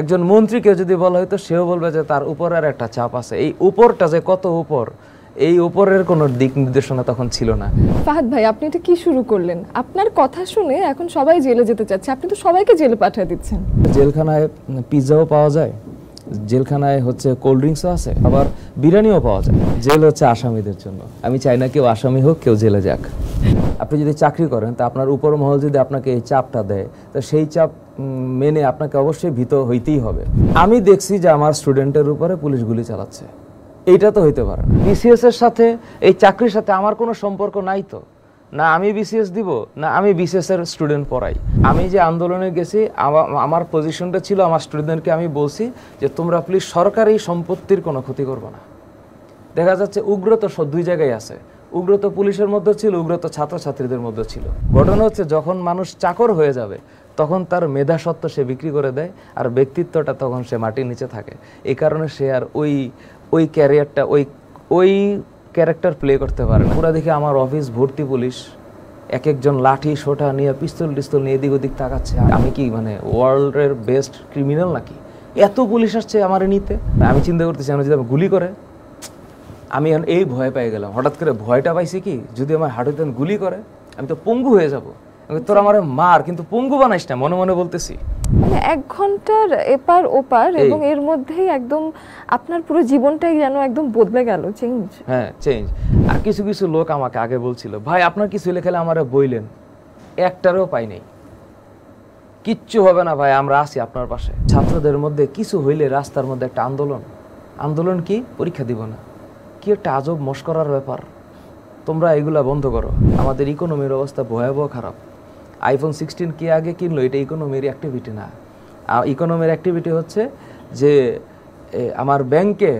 একজন মন্ত্রীকে যদি বলা হয়তো সেও বলবে যে তার উপরের একটা চাপ আছে এই উপরটা যে কত উপর এই উপরের কোনো দিক নির্দেশনা তখন ছিল না ফাহাদ ভাই আপনি এটা কি শুরু করলেন আপনার কথা শুনে এখন সবাই জেলে যেতে চাচ্ছে আপনি তো সবাইকে জেলে পাঠিয়ে দিচ্ছেন জেলখানায় পিৎজাও পাওয়া যায় জেলখানায় হচ্ছে কোল্ড ড্রিঙ্কসও আছে আবার বিরিয়ানিও পাওয়া যায় জেল হচ্ছে আসামিদের জন্য আমি চাই না কেউ আসামি হোক কেউ জেলে যাক আপনি যদি চাকরি করেন তা আপনার উপর মহল যদি আপনাকে এই চাপটা দেয় তো সেই চাপ মেনে আপনাকে অবশ্যই ভীত হইতেই হবে আমি দেখছি যে আমার স্টুডেন্টের উপরে পুলিশ গুলি চালাচ্ছে এইটা তো হইতে পারে বিসিএস এর সাথে এই চাকরির সাথে আমার কোনো সম্পর্ক নাই তো না আমি বিসিএস দিব না আমি বিসিএস এর স্টুডেন্ট পড়াই আমি যে আন্দোলনে গেছি আমার পজিশনটা ছিল আমার স্টুডেন্টকে আমি বলছি যে তোমরা প্লিজ সরকারি সম্পত্তির কোনো ক্ষতি করবো না দেখা যাচ্ছে উগ্র তো দুই জায়গায় আছে উগ্রত পুলিশের মধ্যে ছিল উগ্রত ছাত্রছাত্রীদের মধ্যে ছিল ঘটনা হচ্ছে যখন মানুষ চাকর হয়ে যাবে তখন তার মেধা সত্ত্ব সে বিক্রি করে দেয় আর ব্যক্তিত্বটা তখন সে মাটির নিচে থাকে এই কারণে সে আর ওই ওই ক্যারিয়ারটা ওই ওই ক্যারেক্টার প্লে করতে পারে পুরা দেখে আমার অফিস ভর্তি পুলিশ এক একজন লাঠি সোঠা নিয়ে পিস্তল টিস্তল নিয়ে এদিক ওদিক তাকাচ্ছে আমি কি মানে ওয়ার্ল্ডের বেস্ট ক্রিমিনাল নাকি এত পুলিশ আসছে আমার নিতে আমি চিন্তা করতেছি আমি যদি আমি গুলি করে আমি এই ভয় পেয়ে গেলাম হঠাৎ করে ভয়টা পাইছি কি যদি আমার হাঁটুতে গুলি করে আমি তো পঙ্গু হয়ে যাব তোর আমার মার কিন্তু পঙ্গু বানাইস না মনে মনে বলতেছি মানে এক ঘন্টার এপার ওপার এবং এর মধ্যেই একদম আপনার পুরো জীবনটাই যেন একদম বদলে গেল চেঞ্জ হ্যাঁ চেঞ্জ আর কিছু কিছু লোক আমাকে আগে বলছিল ভাই আপনার কিছু লেখালে আমার বইলেন একটারও পাই নেই কিচ্ছু হবে না ভাই আমরা আছি আপনার পাশে ছাত্রদের মধ্যে কিছু হইলে রাস্তার মধ্যে একটা আন্দোলন আন্দোলন কি পরীক্ষা দিব না কি একটা আজব মস্করার ব্যাপার তোমরা এগুলা বন্ধ করো আমাদের ইকোনমির অবস্থা ভয়াবহ খারাপ আইফোন সিক্সটিন কে আগে কিনলো এটা ইকোনমির অ্যাক্টিভিটি না ইকোনমির অ্যাক্টিভিটি হচ্ছে যে আমার ব্যাংকে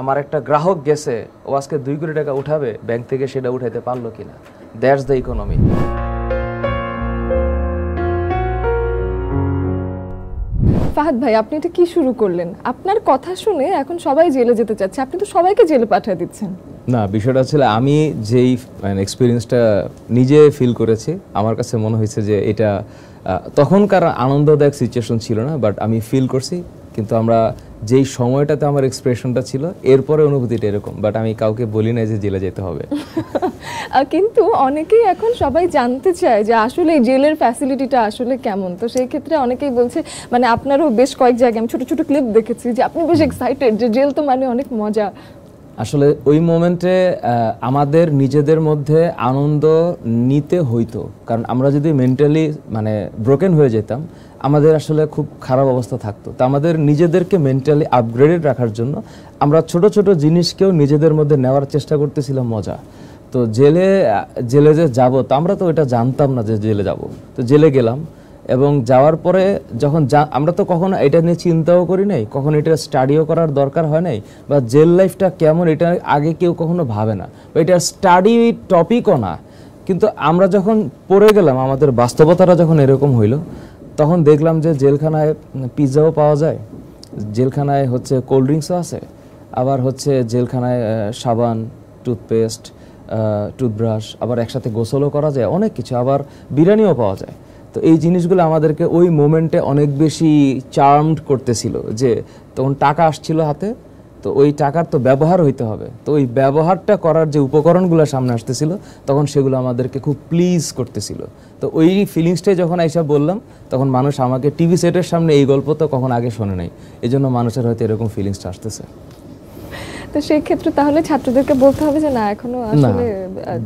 আমার একটা গ্রাহক গেছে ও আজকে দুই কোটি টাকা উঠাবে ব্যাংক থেকে সেটা উঠাইতে পারলো কিনা দ্যাটস দ্য ইকোনমি ফাহাদ ভাই আপনি এটা কি শুরু করলেন আপনার কথা শুনে এখন সবাই জেলে যেতে চাচ্ছে আপনি তো সবাইকে জেলে পাঠিয়ে দিচ্ছেন না বিষয়টা ছিল আমি যেই এক্সপিরিয়েন্সটা মানে, নিজে ফিল করেছি আমার কাছে মনে হয়েছে যে এটা তখনকার আনন্দদায়ক সিচুয়েশন ছিল না বাট আমি ফিল করছি কিন্তু আমরা যেই সময়টাতে আমার এক্সপ্রেশনটা ছিল এরপরে অনুভূতিটা এরকম বাট আমি কাউকে বলি না যে জেলে যেতে হবে কিন্তু অনেকেই এখন সবাই জানতে চায় যে আসলে জেলের ফ্যাসিলিটিটা আসলে কেমন তো সেই ক্ষেত্রে অনেকেই বলছে মানে আপনারও বেশ কয়েক জায়গায় আমি ছোট ছোট ক্লিপ দেখেছি যে আপনি বেশ এক্সাইটেড যে জেল তো মানে অনেক মজা আসলে ওই মোমেন্টে আমাদের নিজেদের মধ্যে আনন্দ নিতে হইতো কারণ আমরা যদি মেন্টালি মানে ব্রোকেন হয়ে যেতাম আমাদের আসলে খুব খারাপ অবস্থা থাকতো তা আমাদের নিজেদেরকে মেন্টালি আপগ্রেডেড রাখার জন্য আমরা ছোট ছোট জিনিসকেও নিজেদের মধ্যে নেওয়ার চেষ্টা করতেছিলাম মজা তো জেলে জেলে যে যাবো তো আমরা তো এটা জানতাম না যে জেলে যাব তো জেলে গেলাম এবং যাওয়ার পরে যখন যা আমরা তো কখনো এটা নিয়ে চিন্তাও করি নাই কখনো এটা স্টাডিও করার দরকার হয় নাই বা জেল লাইফটা কেমন এটা আগে কেউ কখনো ভাবে না বা এটা স্টাডি টপিকও না কিন্তু আমরা যখন পড়ে গেলাম আমাদের বাস্তবতাটা যখন এরকম হইল তখন দেখলাম যে জেলখানায় পিৎজাও পাওয়া যায় জেলখানায় হচ্ছে কোল্ড ড্রিঙ্কসও আছে আবার হচ্ছে জেলখানায় সাবান টুথপেস্ট টুথব্রাশ আবার একসাথে গোসলও করা যায় অনেক কিছু আবার বিরিয়ানিও পাওয়া যায় তো এই জিনিসগুলো আমাদেরকে ওই মোমেন্টে অনেক বেশি চার্মড করতেছিল যে তখন টাকা আসছিল হাতে তো ওই টাকার তো ব্যবহার হইতে হবে তো ওই ব্যবহারটা করার যে উপকরণগুলো সামনে আসতেছিল তখন সেগুলো আমাদেরকে খুব প্লিজ করতেছিল তো ওই ফিলিংসটাই যখন এইসব বললাম তখন মানুষ আমাকে টিভি সেটের সামনে এই গল্প তো কখন আগে শোনে নাই এজন্য মানুষের হয়তো এরকম ফিলিংসটা আসতেছে তো সেই ক্ষেত্রে তাহলে ছাত্রদেরকে বলতে হবে যে না এখনো আসলে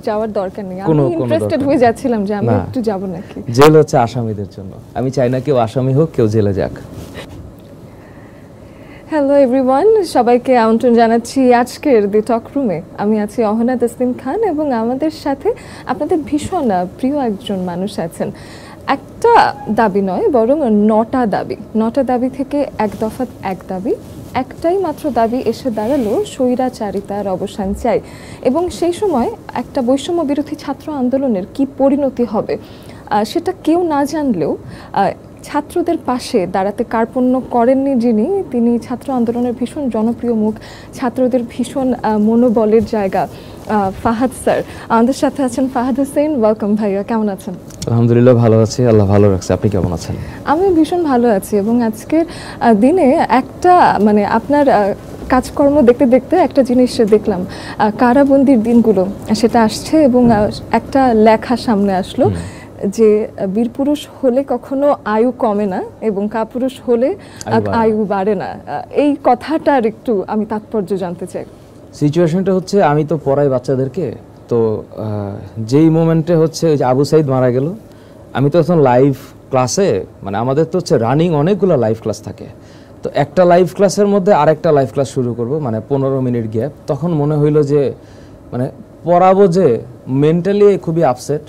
যাওয়ার দরকার নেই আমি ইন্টারেস্টেড হয়ে যাচ্ছিলাম যে আমি একটু যাব নাকি জেল হচ্ছে আসামিদের জন্য আমি চাই না কেউ আসামি হোক কেউ জেলে যাক হ্যালো এভরিওয়ান সবাইকে আমন্ত্রণ জানাচ্ছি আজকের দি টক রুমে আমি আছি অহনা তসলিম খান এবং আমাদের সাথে আপনাদের ভীষণ প্রিয় একজন মানুষ আছেন একটা দাবি নয় বরং নটা দাবি নটা দাবি থেকে এক দফা এক দাবি একটাই মাত্র দাবি এসে দাঁড়ালো স্বৈরাচারিতার অবসান চাই এবং সেই সময় একটা বৈষম্য বিরোধী ছাত্র আন্দোলনের কি পরিণতি হবে সেটা কেউ না জানলেও ছাত্রদের পাশে দাঁড়াতে কার্পণ্য করেননি যিনি তিনি ছাত্র আন্দোলনের ভীষণ জনপ্রিয় মুখ ছাত্রদের ভীষণ মনোবলের জায়গা ফাহাদ স্যার আমাদের সাথে আছেন ফাহাদ হোসেন ওয়েলকাম ভাইয়া কেমন আছেন আলহামদুলিল্লাহ ভালো আছি আল্লাহ ভালো রাখছে আপনি কেমন আছেন আমি ভীষণ ভালো আছি এবং আজকের দিনে একটা মানে আপনার কাজকর্ম দেখতে দেখতে একটা জিনিস দেখলাম কারাবন্দির দিনগুলো সেটা আসছে এবং একটা লেখা সামনে আসলো যে বীরপুরুষ হলে কখনো আয়ু কমে না এবং কাপুরুষ হলে আয়ু বাড়ে না এই কথাটার একটু আমি তাৎপর্য জানতে চাই সিচুয়েশনটা হচ্ছে আমি তো পড়াই বাচ্চাদেরকে তো যেই মোমেন্টে হচ্ছে যে আবু সাইদ মারা গেল আমি তো এখন লাইভ ক্লাসে মানে আমাদের তো হচ্ছে রানিং অনেকগুলো লাইভ ক্লাস থাকে তো একটা লাইভ ক্লাসের মধ্যে আরেকটা লাইভ ক্লাস শুরু করব মানে পনেরো মিনিট গ্যাপ তখন মনে হইলো যে মানে পড়াবো যে মেন্টালি খুবই আপসেট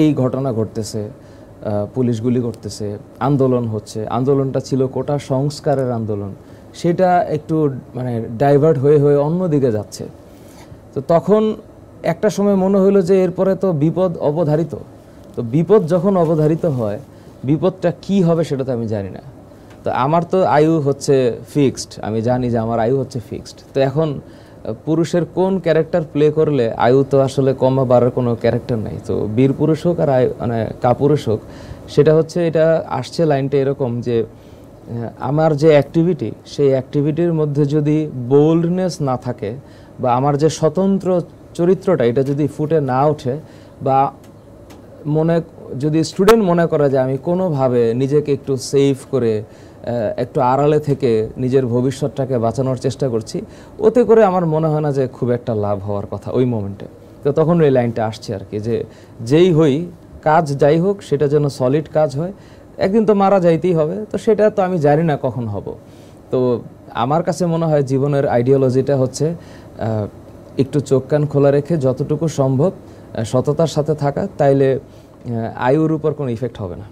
এই ঘটনা ঘটতেছে পুলিশ গুলি করতেছে আন্দোলন হচ্ছে আন্দোলনটা ছিল কোটা সংস্কারের আন্দোলন সেটা একটু মানে ডাইভার্ট হয়ে হয়ে অন্যদিকে যাচ্ছে তো তখন একটা সময় মনে হলো যে এরপরে তো বিপদ অবধারিত তো বিপদ যখন অবধারিত হয় বিপদটা কি হবে সেটা তো আমি জানি না তো আমার তো আয়ু হচ্ছে ফিক্সড আমি জানি যে আমার আয়ু হচ্ছে ফিক্সড তো এখন পুরুষের কোন ক্যারেক্টার প্লে করলে আয়ু তো আসলে কম বা বাড়ার কোনো ক্যারেক্টার নাই তো বীর পুরুষ হোক আর আয়ু মানে কাপুরুষ হোক সেটা হচ্ছে এটা আসছে লাইনটা এরকম যে আমার যে অ্যাক্টিভিটি সেই অ্যাক্টিভিটির মধ্যে যদি বোল্ডনেস না থাকে বা আমার যে স্বতন্ত্র চরিত্রটা এটা যদি ফুটে না ওঠে বা মনে যদি স্টুডেন্ট মনে করে যে আমি কোনোভাবে নিজেকে একটু সেভ করে একটু আড়ালে থেকে নিজের ভবিষ্যৎটাকে বাঁচানোর চেষ্টা করছি ওতে করে আমার মনে হয় না যে খুব একটা লাভ হওয়ার কথা ওই মোমেন্টে তো তখন ওই লাইনটা আসছে আর কি যে যেই হই কাজ যাই হোক সেটা যেন সলিড কাজ হয় একদিন তো মারা যাইতেই হবে তো সেটা তো আমি জানি না কখন হব তো আমার কাছে মনে হয় জীবনের আইডিওলজিটা হচ্ছে একটু চোখ কান খোলা রেখে যতটুকু সম্ভব সততার সাথে থাকা তাইলে আয়ুর উপর কোনো ইফেক্ট হবে না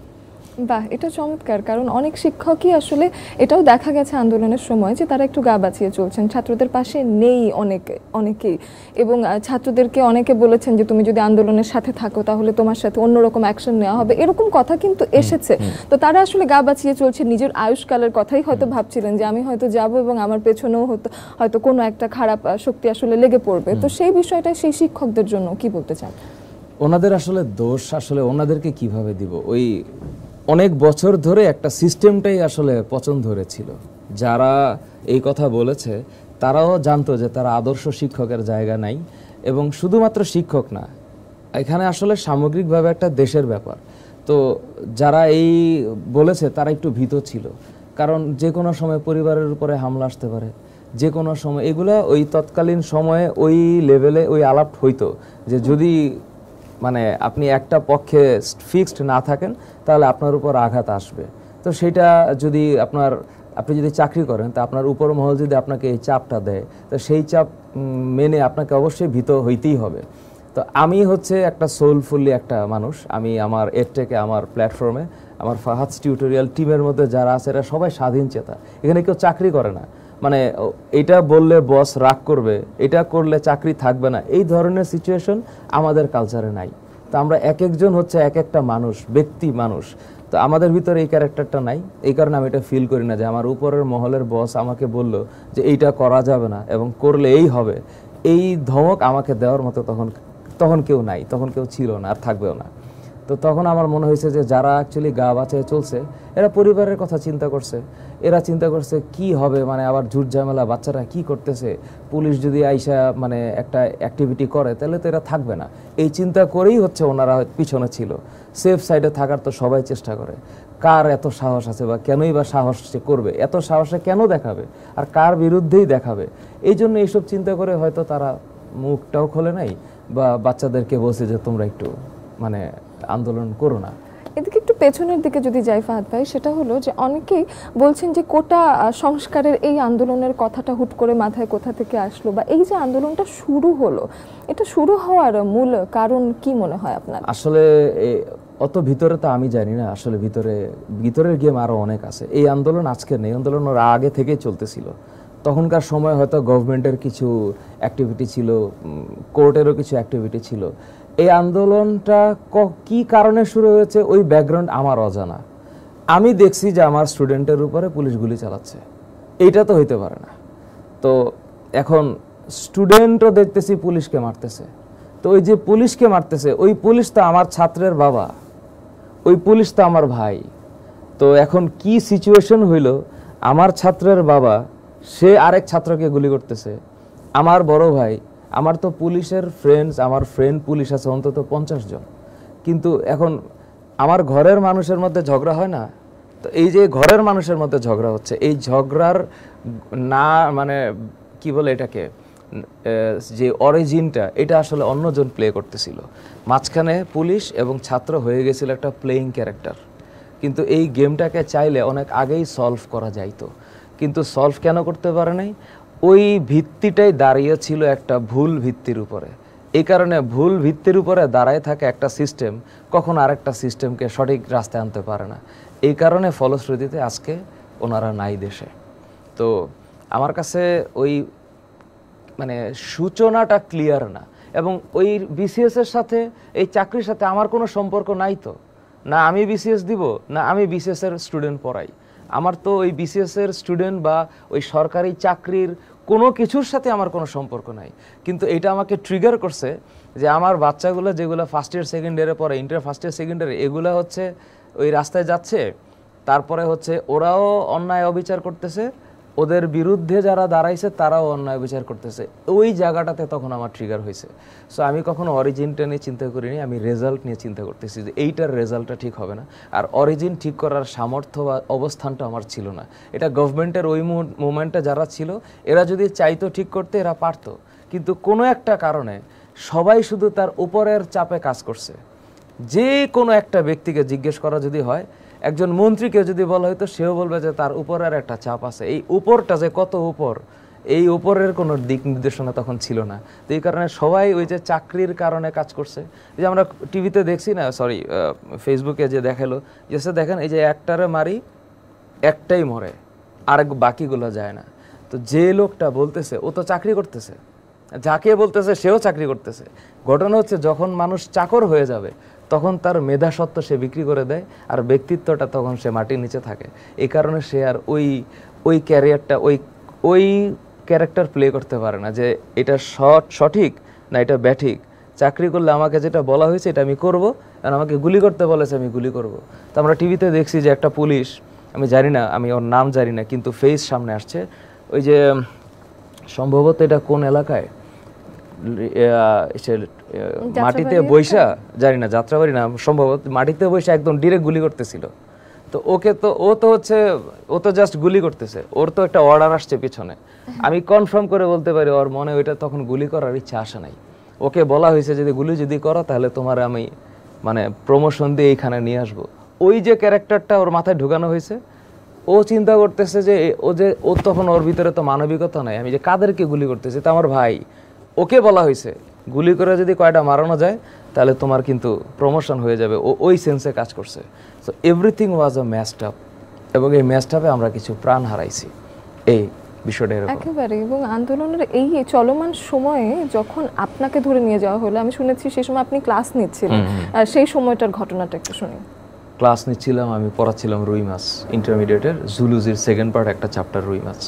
বাহ এটা চমৎকার কারণ অনেক শিক্ষকই আসলে এটাও দেখা গেছে আন্দোলনের সময় যে তারা একটু গা বাঁচিয়ে চলছেন ছাত্রদের পাশে নেই অনেকে অনেকেই এবং ছাত্রদেরকে অনেকে বলেছেন যে তুমি যদি আন্দোলনের সাথে থাকো তাহলে তোমার সাথে অন্যরকম অ্যাকশন নেওয়া হবে এরকম কথা কিন্তু এসেছে তো তারা আসলে গা বাঁচিয়ে চলছে নিজের আয়ুষ্কালের কথাই হয়তো ভাবছিলেন যে আমি হয়তো যাব এবং আমার পেছনেও হতো হয়তো কোনো একটা খারাপ শক্তি আসলে লেগে পড়বে তো সেই বিষয়টা সেই শিক্ষকদের জন্য কি বলতে চান ওনাদের আসলে দোষ আসলে ওনাদেরকে কিভাবে দিব ওই অনেক বছর ধরে একটা সিস্টেমটাই আসলে পচন ধরেছিল যারা এই কথা বলেছে তারাও জানতো যে তারা আদর্শ শিক্ষকের জায়গা নাই এবং শুধুমাত্র শিক্ষক না এখানে আসলে সামগ্রিকভাবে একটা দেশের ব্যাপার তো যারা এই বলেছে তারা একটু ভীত ছিল কারণ যে কোনো সময় পরিবারের উপরে হামলা আসতে পারে যে কোনো সময় এগুলো ওই তৎকালীন সময়ে ওই লেভেলে ওই আলাপ হইতো যে যদি মানে আপনি একটা পক্ষে ফিক্সড না থাকেন তাহলে আপনার উপর আঘাত আসবে তো সেটা যদি আপনার আপনি যদি চাকরি করেন তা আপনার উপর মহল যদি আপনাকে এই চাপটা দেয় তো সেই চাপ মেনে আপনাকে অবশ্যই ভীত হইতেই হবে তো আমি হচ্ছে একটা সোলফুল্লি একটা মানুষ আমি আমার এরটেকে আমার প্ল্যাটফর্মে আমার ফাহাজ টিউটোরিয়াল টিমের মধ্যে যারা আছে এরা সবাই স্বাধীন চেতা এখানে কেউ চাকরি করে না মানে এটা বললে বস রাগ করবে এটা করলে চাকরি থাকবে না এই ধরনের সিচুয়েশন আমাদের কালচারে নাই তো আমরা এক একজন হচ্ছে এক একটা মানুষ ব্যক্তি মানুষ তো আমাদের ভিতরে এই ক্যারেক্টারটা নাই এই কারণে আমি এটা ফিল করি না যে আমার উপরের মহলের বস আমাকে বলল যে এইটা করা যাবে না এবং করলে এই হবে এই ধমক আমাকে দেওয়ার মতো তখন তখন কেউ নাই তখন কেউ ছিল না আর থাকবেও না তো তখন আমার মনে হয়েছে যে যারা অ্যাকচুয়ালি গা বাঁচিয়ে চলছে এরা পরিবারের কথা চিন্তা করছে এরা চিন্তা করছে কি হবে মানে আবার ঝুট ঝামেলা বাচ্চারা কি করতেছে পুলিশ যদি আইসা মানে একটা অ্যাক্টিভিটি করে তাহলে তো এরা থাকবে না এই চিন্তা করেই হচ্ছে ওনারা পিছনে ছিল সেফ সাইডে থাকার তো সবাই চেষ্টা করে কার এত সাহস আছে বা কেনই বা সাহস সে করবে এত সাহসে কেন দেখাবে আর কার বিরুদ্ধেই দেখাবে এই জন্য এইসব চিন্তা করে হয়তো তারা মুখটাও খোলে নাই বা বাচ্চাদেরকে বলছে যে তোমরা একটু মানে আন্দোলন করো না এদিকে একটু পেছনের দিকে যদি যাই ফাহাদ ভাই সেটা হলো যে অনেকেই বলছেন যে কোটা সংস্কারের এই আন্দোলনের কথাটা হুট করে মাথায় কোথা থেকে আসলো বা এই যে আন্দোলনটা শুরু হলো এটা শুরু হওয়ার মূল কারণ কি মনে হয় আপনার আসলে অত ভিতরে তো আমি জানি না আসলে ভিতরে ভিতরের গেম আরও অনেক আছে এই আন্দোলন আজকে নেই আন্দোলন ওরা আগে থেকেই চলতেছিল তখনকার সময় হয়তো গভর্নমেন্টের কিছু অ্যাক্টিভিটি ছিল কোর্টেরও কিছু অ্যাক্টিভিটি ছিল এই আন্দোলনটা কি কারণে শুরু হয়েছে ওই ব্যাকগ্রাউন্ড আমার অজানা আমি দেখছি যে আমার স্টুডেন্টের উপরে পুলিশ গুলি চালাচ্ছে এইটা তো হইতে পারে না তো এখন স্টুডেন্টও দেখতেছি পুলিশকে মারতেছে তো ওই যে পুলিশকে মারতেছে ওই পুলিশ তো আমার ছাত্রের বাবা ওই পুলিশ তো আমার ভাই তো এখন কি সিচুয়েশন হইল আমার ছাত্রের বাবা সে আরেক ছাত্রকে গুলি করতেছে আমার বড় ভাই আমার তো পুলিশের ফ্রেন্ডস আমার ফ্রেন্ড পুলিশ আছে অন্তত পঞ্চাশ জন কিন্তু এখন আমার ঘরের মানুষের মধ্যে ঝগড়া হয় না তো এই যে ঘরের মানুষের মধ্যে ঝগড়া হচ্ছে এই ঝগড়ার না মানে কি বলে এটাকে যে অরিজিনটা এটা আসলে অন্যজন প্লে করতেছিল মাঝখানে পুলিশ এবং ছাত্র হয়ে গেছিল একটা প্লেয়িং ক্যারেক্টার কিন্তু এই গেমটাকে চাইলে অনেক আগেই সলভ করা যাইতো কিন্তু সলভ কেন করতে পারে নাই ওই ভিত্তিটাই দাঁড়িয়েছিল একটা ভুল ভিত্তির উপরে এই কারণে ভুল ভিত্তির উপরে দাঁড়ায় থাকে একটা সিস্টেম কখন আরেকটা সিস্টেমকে সঠিক রাস্তায় আনতে পারে না এই কারণে ফলশ্রুতিতে আজকে ওনারা নাই দেশে তো আমার কাছে ওই মানে সূচনাটা ক্লিয়ার না এবং ওই বিসিএসের সাথে এই চাকরির সাথে আমার কোনো সম্পর্ক নাই তো না আমি বিসিএস দিব না আমি বিসিএসের স্টুডেন্ট পড়াই আমার তো ওই বিসিএসের স্টুডেন্ট বা ওই সরকারি চাকরির কোনো কিছুর সাথে আমার কোনো সম্পর্ক নাই কিন্তু এটা আমাকে ট্রিগার করছে যে আমার বাচ্চাগুলো যেগুলো ফার্স্ট ইয়ার সেকেন্ড ইয়ারে পরে ইন্টার ফার্স্ট ইয়ার সেকেন্ড ইয়ারে এগুলো হচ্ছে ওই রাস্তায় যাচ্ছে তারপরে হচ্ছে ওরাও অন্যায় অবিচার করতেছে ওদের বিরুদ্ধে যারা দাঁড়াইছে তারাও অন্যায় বিচার করতেছে ওই জায়গাটাতে তখন আমার ট্রিগার হয়েছে সো আমি কখনো অরিজিনটা নিয়ে চিন্তা করিনি আমি রেজাল্ট নিয়ে চিন্তা করতেছি যে এইটার রেজাল্টটা ঠিক হবে না আর অরিজিন ঠিক করার সামর্থ্য বা অবস্থানটা আমার ছিল না এটা গভর্নমেন্টের ওই মোমেন্টে যারা ছিল এরা যদি চাইতো ঠিক করতে এরা পারতো কিন্তু কোনো একটা কারণে সবাই শুধু তার উপরের চাপে কাজ করছে যে কোনো একটা ব্যক্তিকে জিজ্ঞেস করা যদি হয় একজন মন্ত্রীকে যদি বলা হয়তো সেও বলবে যে তার উপরের একটা চাপ আছে এই উপরটা যে কত উপর এই উপরের কোনো দিক নির্দেশনা তখন ছিল না তো এই কারণে সবাই ওই যে চাকরির কারণে কাজ করছে যে আমরা টিভিতে দেখছি না সরি ফেসবুকে যে দেখালো যে দেখেন এই যে একটারে মারি একটাই মরে আর বাকিগুলো যায় না তো যে লোকটা বলতেছে ও তো চাকরি করতেছে যাকে বলতেছে সেও চাকরি করতেছে ঘটনা হচ্ছে যখন মানুষ চাকর হয়ে যাবে তখন তার সত্ত্ব সে বিক্রি করে দেয় আর ব্যক্তিত্বটা তখন সে মাটির নিচে থাকে এই কারণে সে আর ওই ওই ক্যারিয়ারটা ওই ওই ক্যারেক্টার প্লে করতে পারে না যে এটা সঠিক না এটা ব্যাঠিক চাকরি করলে আমাকে যেটা বলা হয়েছে এটা আমি করব আর আমাকে গুলি করতে বলেছে আমি গুলি করব তো আমরা টিভিতে দেখছি যে একটা পুলিশ আমি জানি না আমি ওর নাম জানি না কিন্তু ফেস সামনে আসছে ওই যে সম্ভবত এটা কোন এলাকায় মাটিতে বৈশা জানি না যাত্রাবাড়ি না সম্ভবত মাটিতে বৈশা একদম ডিরেক্ট গুলি করতেছিল তো ওকে তো ও তো হচ্ছে ও তো জাস্ট গুলি করতেছে ওর তো একটা অর্ডার আসছে পিছনে আমি কনফার্ম করে বলতে পারি ওর মনে ওইটা তখন গুলি করার ইচ্ছা আসে নাই ওকে বলা হয়েছে যদি গুলি যদি করো তাহলে তোমার আমি মানে প্রমোশন দিয়ে এইখানে নিয়ে আসবো ওই যে ক্যারেক্টারটা ওর মাথায় ঢুকানো হয়েছে ও চিন্তা করতেছে যে ও যে ও তখন ওর ভিতরে তো মানবিকতা নাই আমি যে কাদেরকে গুলি করতেছি তো আমার ভাই ওকে বলা হয়েছে গুলি করে যদি কয়টা মারানো যায় তাহলে তোমার কিন্তু প্রমোশন হয়ে যাবে ও ওই সেন্সে কাজ করছে so everything was a matched up এবং এই ম্যাচটাপে আমরা কিছু প্রাণ হারাইছি এই বিষয়টা একেবারে এবং আন্দোলনের এই চলমান সময়ে যখন আপনাকে ধরে নিয়ে যাওয়া হলো আমি শুনেছি সেই সময় আপনি ক্লাস নিচ্ছিলেন আর সেই সময়টার ঘটনাটা একটু শুনি ক্লাস নিচ্ছিলাম আমি পড়াচ্ছিলাম রুই মাছ ইন্টারমিডিয়েটের জুলুজির সেকেন্ড পার্ট একটা চ্যাপ্টার রুই মাছ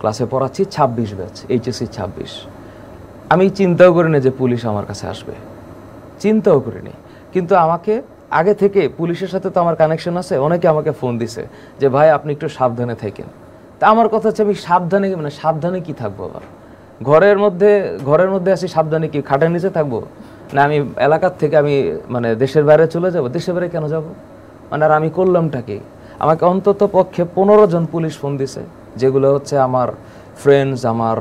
ক্লাসে পড়াচ্ছি ছাব্বিশ ব্যাচ এইচএসসি ছাব্বিশ আমি চিন্তাও করি না যে পুলিশ আমার কাছে আসবে চিন্তাও করিনি কিন্তু আমাকে আগে থেকে পুলিশের সাথে তো আমার কানেকশন আছে অনেকে আমাকে ফোন দিছে যে ভাই আপনি একটু সাবধানে থাকেন তা আমার কথা হচ্ছে আমি সাবধানে মানে সাবধানে কি থাকবো আবার ঘরের মধ্যে ঘরের মধ্যে আসি সাবধানে কি খাটের নিচে থাকবো না আমি এলাকার থেকে আমি মানে দেশের বাইরে চলে যাব দেশের বাইরে কেন যাব মানে আর আমি করলামটা কি আমাকে অন্তত পক্ষে পনেরো জন পুলিশ ফোন দিছে যেগুলো হচ্ছে আমার ফ্রেন্ডস আমার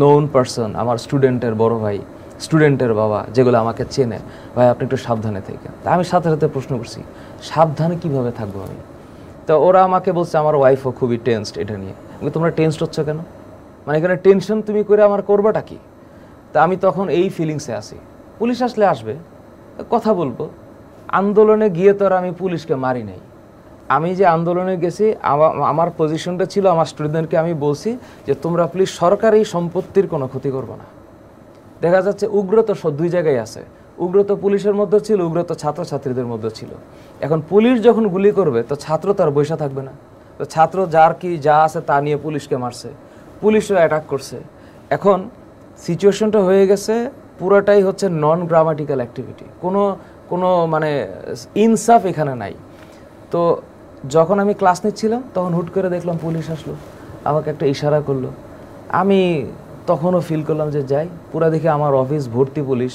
নোন পার্সন আমার স্টুডেন্টের বড় ভাই স্টুডেন্টের বাবা যেগুলো আমাকে চেনে ভাই আপনি একটু সাবধানে থেকে আমি সাথে সাথে প্রশ্ন করছি সাবধানে কিভাবে থাকবো আমি তো ওরা আমাকে বলছে আমার ওয়াইফও খুবই টেন্সড এটা নিয়ে তোমরা টেন্সড হচ্ছ কেন মানে এখানে টেনশন তুমি করে আমার করবাটা কি তা আমি তখন এই ফিলিংসে আসি পুলিশ আসলে আসবে কথা বলবো আন্দোলনে গিয়ে তো আর আমি পুলিশকে মারি নাই আমি যে আন্দোলনে গেছি আমার পজিশনটা ছিল আমার স্টুডেন্টকে আমি বলছি যে তোমরা প্লিজ সরকারি সম্পত্তির কোনো ক্ষতি করবো না দেখা যাচ্ছে উগ্র উগ্রত দুই জায়গায় আছে উগ্রত পুলিশের মধ্যে ছিল উগ্রত ছাত্রছাত্রীদের মধ্যে ছিল এখন পুলিশ যখন গুলি করবে তো ছাত্র তার বৈশা থাকবে না তো ছাত্র যার কি যা আছে তা নিয়ে পুলিশকে মারছে পুলিশও অ্যাটাক করছে এখন সিচুয়েশনটা হয়ে গেছে পুরোটাই হচ্ছে নন গ্রামাটিক্যাল অ্যাক্টিভিটি কোনো কোনো মানে ইনসাফ এখানে নাই তো যখন আমি ক্লাস নিচ্ছিলাম তখন হুট করে দেখলাম পুলিশ আসলো আমাকে একটা ইশারা করলো আমি তখনও ফিল করলাম যে যাই পুরা দেখে আমার অফিস ভর্তি পুলিশ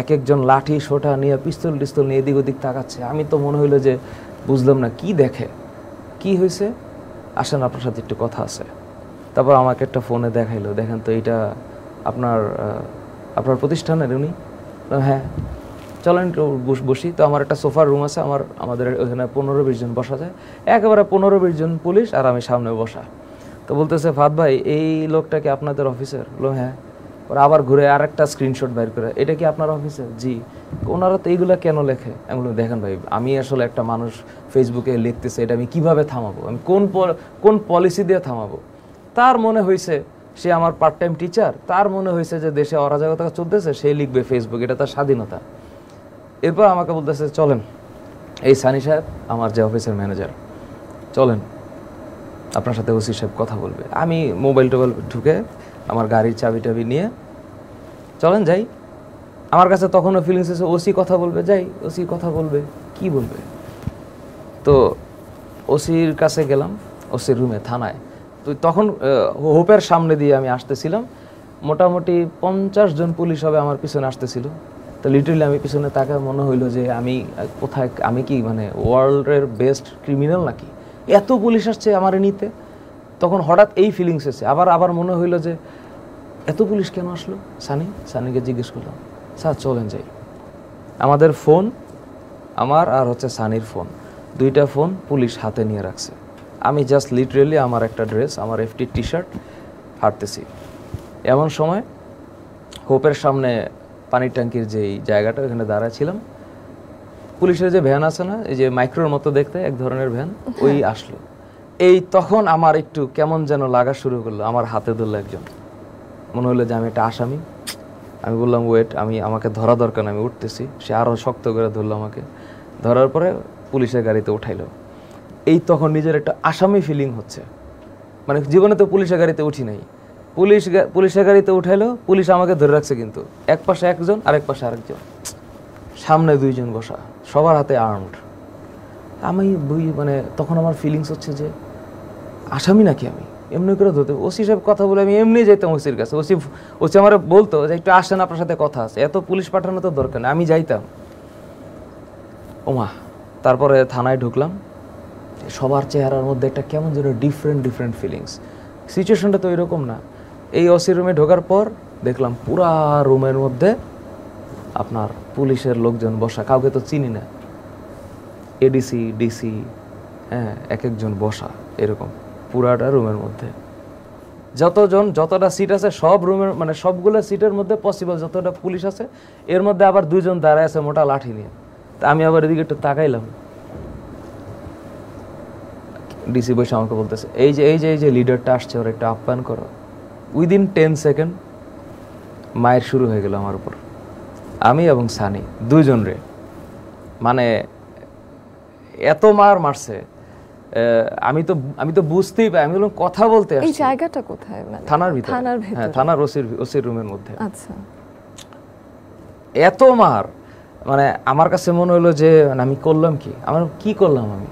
এক একজন লাঠি সোটা নিয়ে পিস্তল টিস্তল নিয়ে এদিক ওদিক তাকাচ্ছে আমি তো মনে হইলো যে বুঝলাম না কি দেখে কি হয়েছে আসেন আপনার সাথে একটু কথা আছে তারপর আমাকে একটা ফোনে দেখাইলো দেখেন তো এটা আপনার আপনার প্রতিষ্ঠানের উনি হ্যাঁ চলেন বসি তো আমার একটা সোফার রুম আছে আমার আমাদের ওখানে পনেরো বিশ জন বসা যায় একেবারে পনেরো বিশ জন পুলিশ আর আমি সামনে বসা তো বলতেছে ফাদ ভাই এই লোকটা কি আপনাদের অফিসের বলো হ্যাঁ ওরা আবার ঘুরে আর একটা স্ক্রিনশট বাইর করে এটা কি আপনার অফিসে জি ওনারা তো এইগুলো কেন লেখে আমি বলি দেখেন ভাই আমি আসলে একটা মানুষ ফেসবুকে লিখতেছে এটা আমি কিভাবে থামাবো আমি কোন কোন পলিসি দিয়ে থামাবো তার মনে হয়েছে সে আমার পার্ট টাইম টিচার তার মনে হয়েছে যে দেশে অরাজকতা চলতেছে সে লিখবে ফেসবুক এটা তার স্বাধীনতা এরপর আমাকে বলতেছে চলেন এই সানি সাহেব আমার যে অফিসের ম্যানেজার চলেন আপনার সাথে ওসি সাহেব কথা বলবে আমি মোবাইল টোবাইল ঢুকে আমার গাড়ির চাবি টাবি নিয়ে চলেন যাই আমার কাছে তখনও ফিলিংস এসে ওসি কথা বলবে যাই ওসি কথা বলবে কি বলবে তো ওসির কাছে গেলাম ওসির রুমে থানায় তো তখন হোপের সামনে দিয়ে আমি আসতেছিলাম মোটামুটি পঞ্চাশ জন পুলিশ হবে আমার পিছনে আসতেছিল তো লিটারলি আমি পিছনে তাকা মনে হইল যে আমি কোথায় আমি কি মানে ওয়ার্ল্ডের বেস্ট ক্রিমিনাল নাকি এত পুলিশ আসছে আমার নিতে তখন হঠাৎ এই ফিলিংস এসে আবার আবার মনে হইল যে এত পুলিশ কেন আসলো সানি সানিকে জিজ্ঞেস করলাম স্যার চলেন যাই আমাদের ফোন আমার আর হচ্ছে সানির ফোন দুইটা ফোন পুলিশ হাতে নিয়ে রাখছে আমি জাস্ট লিটারেলি আমার একটা ড্রেস আমার এফটি টি শার্ট হাঁটতেছি এমন সময় হোপের সামনে পানির ট্যাঙ্কির যেই জায়গাটা ওখানে ছিলাম পুলিশের যে ভ্যান আছে না এই যে মাইক্রোর মতো দেখতে এক ধরনের ভ্যান ওই হ্যাঁ। আসলো এই তখন আমার একটু কেমন যেন লাগা শুরু করলো আমার হাতে ধরলো একজন মনে হলো যে আমি একটা আসামি আমি বললাম ওয়েট আমি আমাকে ধরা দরকার আমি উঠতেছি সে আরও শক্ত করে ধরলো আমাকে ধরার পরে পুলিশের গাড়িতে উঠাইলো এই তখন নিজের একটা আসামি ফিলিং হচ্ছে মানে জীবনে তো পুলিশের গাড়িতে উঠি নাই পুলিশ পুলিশের গাড়িতে উঠাইলো পুলিশ আমাকে ধরে রাখছে কিন্তু এক পাশে একজন আর এক পাশে আরেকজন সামনে দুইজন বসা সবার হাতে আর্মড আমি বুঝি মানে তখন আমার ফিলিংস হচ্ছে যে আসামি নাকি আমি এমনি করে ধরতে ওসি সব কথা বলে আমি এমনি যাইতাম ওসির কাছে ওসি ওসি আমার বলতো যে একটু আসেন আপনার সাথে কথা আছে এত পুলিশ পাঠানো তো দরকার না আমি যাইতাম ওমা তারপরে থানায় ঢুকলাম সবার চেহারার মধ্যে একটা কেমন যেন ডিফারেন্ট ডিফারেন্ট ফিলিংস সিচুয়েশনটা তো এরকম না এই ওসি রুমে ঢোকার পর দেখলাম পুরা রুমের মধ্যে আপনার পুলিশের লোকজন বসা কাউকে তো চিনি না এডিসি ডিসি হ্যাঁ এক একজন বসা এরকম পুরাটা রুমের মধ্যে যতজন যতটা সিট আছে সব রুমের মানে সবগুলো সিটের মধ্যে পসিবল যতটা পুলিশ আছে এর মধ্যে আবার দুইজন দাঁড়ায় আছে মোটা লাঠি নিয়ে তা আমি আবার এদিকে একটু তাকাইলাম ডিসি বসে আমাকে বলতেছে এই যে এই যে এই যে লিডারটা আসছে ওর একটু আপ্যায়ন করো উইদিন টেন সেকেন্ড মায়ের শুরু হয়ে গেল আমার উপর আমি এবং সানি দুজন রে মানে এত মার মারছে আমি তো আমি তো বুঝতেই পাই আমি বললাম কথা বলতে এই জায়গাটা কোথায় মানে থানার ভিতরে থানার ভিতরে হ্যাঁ থানার ওসির ওসির রুমের মধ্যে আচ্ছা এত মার মানে আমার কাছে মনে হলো যে মানে, আমি করলাম কি আমার কি করলাম আমি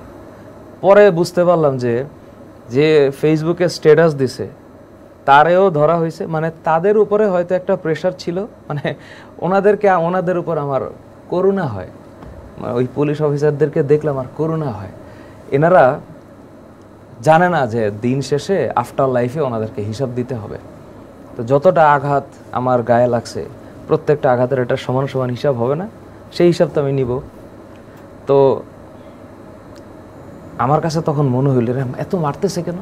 পরে বুঝতে পারলাম যে যে ফেসবুকে স্ট্যাটাস দিছে তারেও ধরা হয়েছে মানে তাদের উপরে হয়তো একটা প্রেশার ছিল মানে ওনাদেরকে ওনাদের উপর আমার করুণা হয় মানে ওই পুলিশ অফিসারদেরকে দেখলাম আর করুণা হয় এনারা জানে না যে দিন শেষে আফটার লাইফে ওনাদেরকে হিসাব দিতে হবে তো যতটা আঘাত আমার গায়ে লাগছে প্রত্যেকটা আঘাতের এটা সমান সমান হিসাব হবে না সেই হিসাব তো আমি নিব তো আমার কাছে তখন মনে হইল এত মারতেছে কেন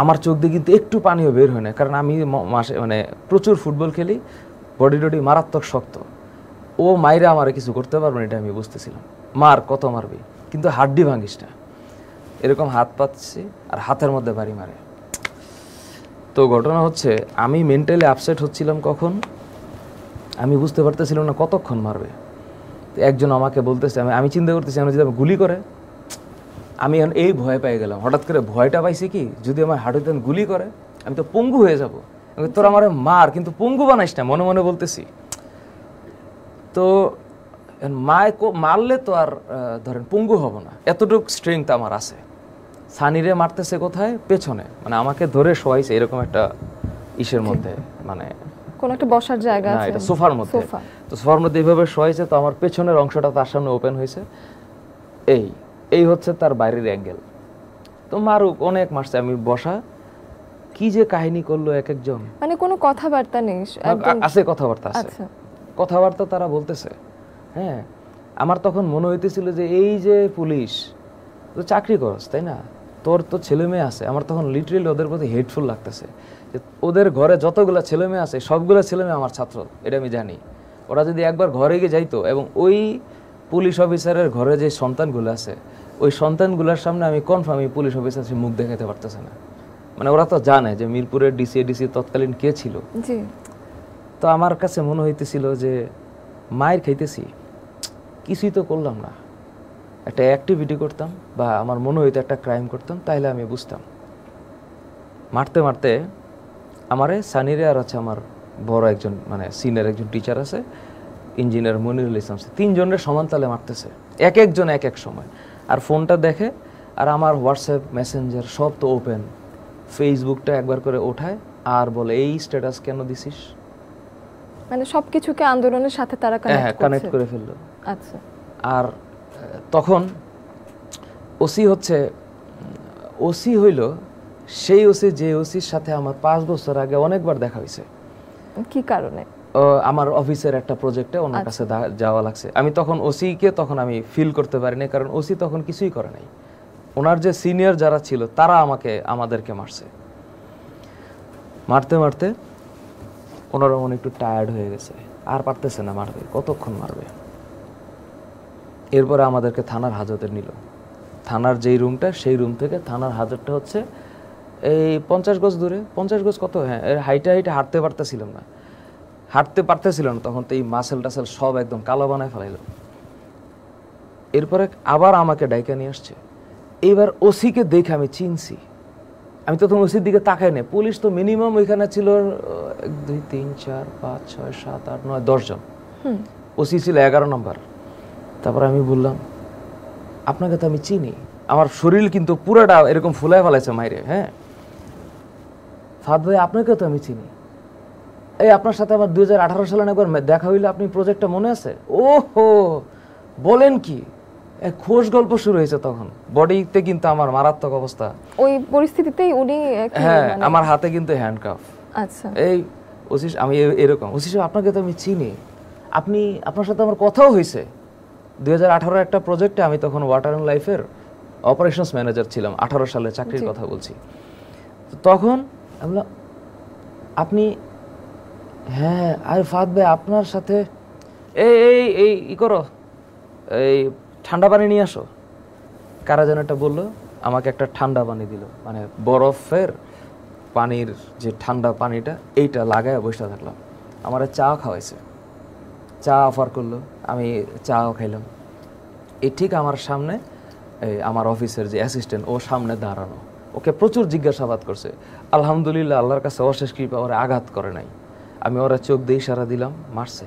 আমার চোখ দিয়ে কিন্তু একটু পানিও বের হয় না কারণ আমি মাসে মানে প্রচুর ফুটবল খেলি বডি টডি মারাত্মক শক্ত ও মাইরা আমার কিছু করতে পারবে না এটা আমি বুঝতেছিলাম মার কত মারবি কিন্তু হাড্ডি ভাঙিস না এরকম হাত পাচ্ছি আর হাতের মধ্যে বাড়ি মারে তো ঘটনা হচ্ছে আমি মেন্টালি আপসেট হচ্ছিলাম কখন আমি বুঝতে পারতেছিলাম না কতক্ষণ মারবে একজন আমাকে বলতেছে আমি আমি চিন্তা করতেছি আমি যদি গুলি করে আমি এই ভয় পেয়ে গেলাম হঠাৎ করে ভয়টা পাইছি কি যদি আমার হাঁটুতে গুলি করে আমি তো পঙ্গু হয়ে যাব তোর আমার মার কিন্তু পঙ্গু বানাইস না মনে মনে বলতেছি তো মায় মারলে তো আর ধরেন পঙ্গু হব না এতটুকু স্ট্রেংথ আমার আছে সানিরে মারতেছে কোথায় পেছনে মানে আমাকে ধরে শোয়াইছে এরকম একটা ইসের মধ্যে মানে কোন একটা বসার জায়গা আছে এটা সোফার মধ্যে তো সোফার মধ্যে এইভাবে শোয়াইছে তো আমার পেছনের অংশটা তার সামনে ওপেন হয়েছে এই এই হচ্ছে তার বাইরের অ্যাঙ্গেল তো মারুক অনেক মাসে আমি বসা কি যে কাহিনী করলো এক একজন মানে কোনো কথাবার্তা নেই আছে কথাবার্তা আছে আচ্ছা। কথাবার্তা তারা বলতেছে হ্যাঁ আমার তখন মনে হইতেছিল যে এই যে পুলিশ তো চাকরি করস তাই না তোর তো ছেলে মেয়ে আছে আমার তখন লিটারেলি ওদের প্রতি হেডফুল লাগতেছে যে ওদের ঘরে যতগুলো ছেলে মেয়ে আছে সবগুলো ছেলে মেয়ে আমার ছাত্র এটা আমি জানি ওরা যদি একবার ঘরে গিয়ে যাইতো এবং ওই পুলিশ অফিসারের ঘরে যে সন্তানগুলো আছে ওই সন্তানগুলোর সামনে আমি কনফার্ম এই পুলিশ অফিসার মুখ দেখাতে পারতেছে না মানে ওরা তো জানে যে মিরপুরের ডিসি ডিসি তৎকালীন কে ছিল তো আমার কাছে মনে হইতেছিল যে মায়ের খাইতেছি কিছুই তো করলাম না একটা অ্যাক্টিভিটি করতাম বা আমার মনে হইতে একটা ক্রাইম করতাম তাইলে আমি বুঝতাম মারতে মারতে আমারে সানিরে আর আছে আমার বড় একজন মানে সিনিয়র একজন টিচার আছে ইঞ্জিনিয়ার মনিরুল ইসলাম তিনজনের সমান তালে মারতেছে এক একজন এক এক সময় আর ফোনটা দেখে আর আমার হোয়াটসঅ্যাপ মেসেঞ্জার সব তো ওপেন ফেসবুকটা একবার করে ওঠায় আর বলে এই স্ট্যাটাস কেন দিছিস মানে সব কিছুকে আন্দোলনের সাথে তারা হ্যাঁ, হ্যাঁ, কানেক্ট করে ফেললো আচ্ছা আর তখন ওসি হচ্ছে ওসি হইল সেই ওসি যে ওসির সাথে আমার পাঁচ বছর আগে অনেকবার দেখা হয়েছে কি কারণে আমার অফিসের একটা প্রজেক্টে ওনার আচ্ছা। কাছে যাওয়া লাগছে আমি তখন ওসিকে তখন আমি ফিল করতে পারিনি কারণ ওসি তখন কিছুই করে নাই ওনার যে সিনিয়র যারা ছিল তারা আমাকে আমাদেরকে মারছে মারতে মারতে ওনারা মনে একটু টায়ার্ড হয়ে গেছে আর পারতেছে না মারবে কতক্ষণ মারবে এরপরে আমাদেরকে থানার হাজতে নিল থানার যেই রুমটা সেই রুম থেকে থানার হাজতটা হচ্ছে এই পঞ্চাশ গজ দূরে পঞ্চাশ গজ কত হ্যাঁ হাইটে হাইটে হাঁটতে পারতেছিলাম না হাঁটতে পারতেছিল না তখন তো এই মাসেল টাসেল সব একদম কালো বানায় ফেলাইল এরপরে আবার আমাকে ডাইকা নিয়ে আসছে এইবার ওসিকে দেখে আমি চিনছি আমি তখন ওসির দিকে তাকাই না পুলিশ তো মিনিমাম ওইখানে ছিল এক দুই তিন চার পাঁচ ছয় সাত আট নয় দশজন ওসি ছিল এগারো নম্বর তারপর আমি বললাম আপনাকে তো আমি চিনি আমার শরীর কিন্তু পুরাটা এরকম ফুলায় ফেলাইছে মাইরে হ্যাঁ ফাদ ভাই আপনাকে তো আমি চিনি এই আপনার সাথে আমার দুই সালে একবার দেখা হইলে আপনি প্রজেক্টটা মনে আছে ও হো বলেন কি খোশ গল্প শুরু হয়েছে তখন বডিতে কিন্তু আমার মারাত্মক অবস্থা ওই পরিস্থিতিতেই উনি হ্যাঁ মানে- আমার হাতে কিন্তু হ্যান্ডকাফ আচ্ছা এই ওসিস আমি এরকম ওসিস আপনাকে তো আমি চিনি আপনি আপনার সাথে আমার কথাও হয়েছে দুই হাজার একটা প্রজেক্টে আমি তখন ওয়াটার অ্যান্ড লাইফের অপারেশনস ম্যানেজার ছিলাম আঠারো সালে চাকরির কথা বলছি তখন আমি আপনি হ্যাঁ আর ফাদ ভাই আপনার সাথে এই এই এই ই করো এই ঠান্ডা পানি নিয়ে আসো কারা যেন একটা বললো আমাকে একটা ঠান্ডা পানি দিল মানে বরফের পানির যে ঠান্ডা পানিটা এইটা লাগায় বসে থাকলাম আমার চা খাওয়াইছে চা অফার করলো আমি চাও খাইলাম এই ঠিক আমার সামনে এই আমার অফিসের যে অ্যাসিস্ট্যান্ট ও সামনে দাঁড়ানো ওকে প্রচুর জিজ্ঞাসাবাদ করছে আলহামদুলিল্লাহ আল্লাহর কাছে অশেষ কৃপা ওরা আঘাত করে নাই আমি ওরা চোখ দিয়ে ইশারা দিলাম মারছে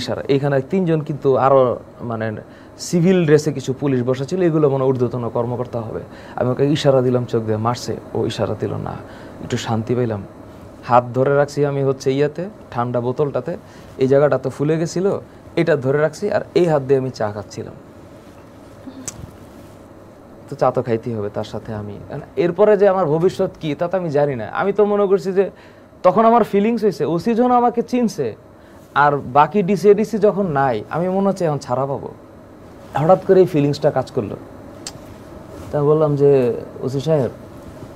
ইশারা এখানে তিনজন কিন্তু আরও মানে সিভিল ড্রেসে কিছু পুলিশ বসা ছিল এগুলো মানে ঊর্ধ্বতন কর্মকর্তা হবে আমি ওকে ইশারা দিলাম চোখ দিয়ে মারছে ও ইশারা দিল না একটু শান্তি পেলাম হাত ধরে রাখছি আমি হচ্ছে ইয়াতে ঠান্ডা বোতলটাতে এই জায়গাটা তো ফুলে গেছিল এটা ধরে রাখছি আর এই হাত দিয়ে আমি চা খাচ্ছিলাম তো চা তো খাইতেই হবে তার সাথে আমি মানে এরপরে যে আমার ভবিষ্যৎ কি তা তো আমি জানি না আমি তো মনে করছি যে তখন আমার ফিলিংস হয়েছে ওসি যখন আমাকে চিনছে আর বাকি ডিসি ডিসি যখন নাই আমি মনে হচ্ছে এখন ছাড়া পাবো হঠাৎ করে এই ফিলিংসটা কাজ করলো তা বললাম যে ওসি সাহেব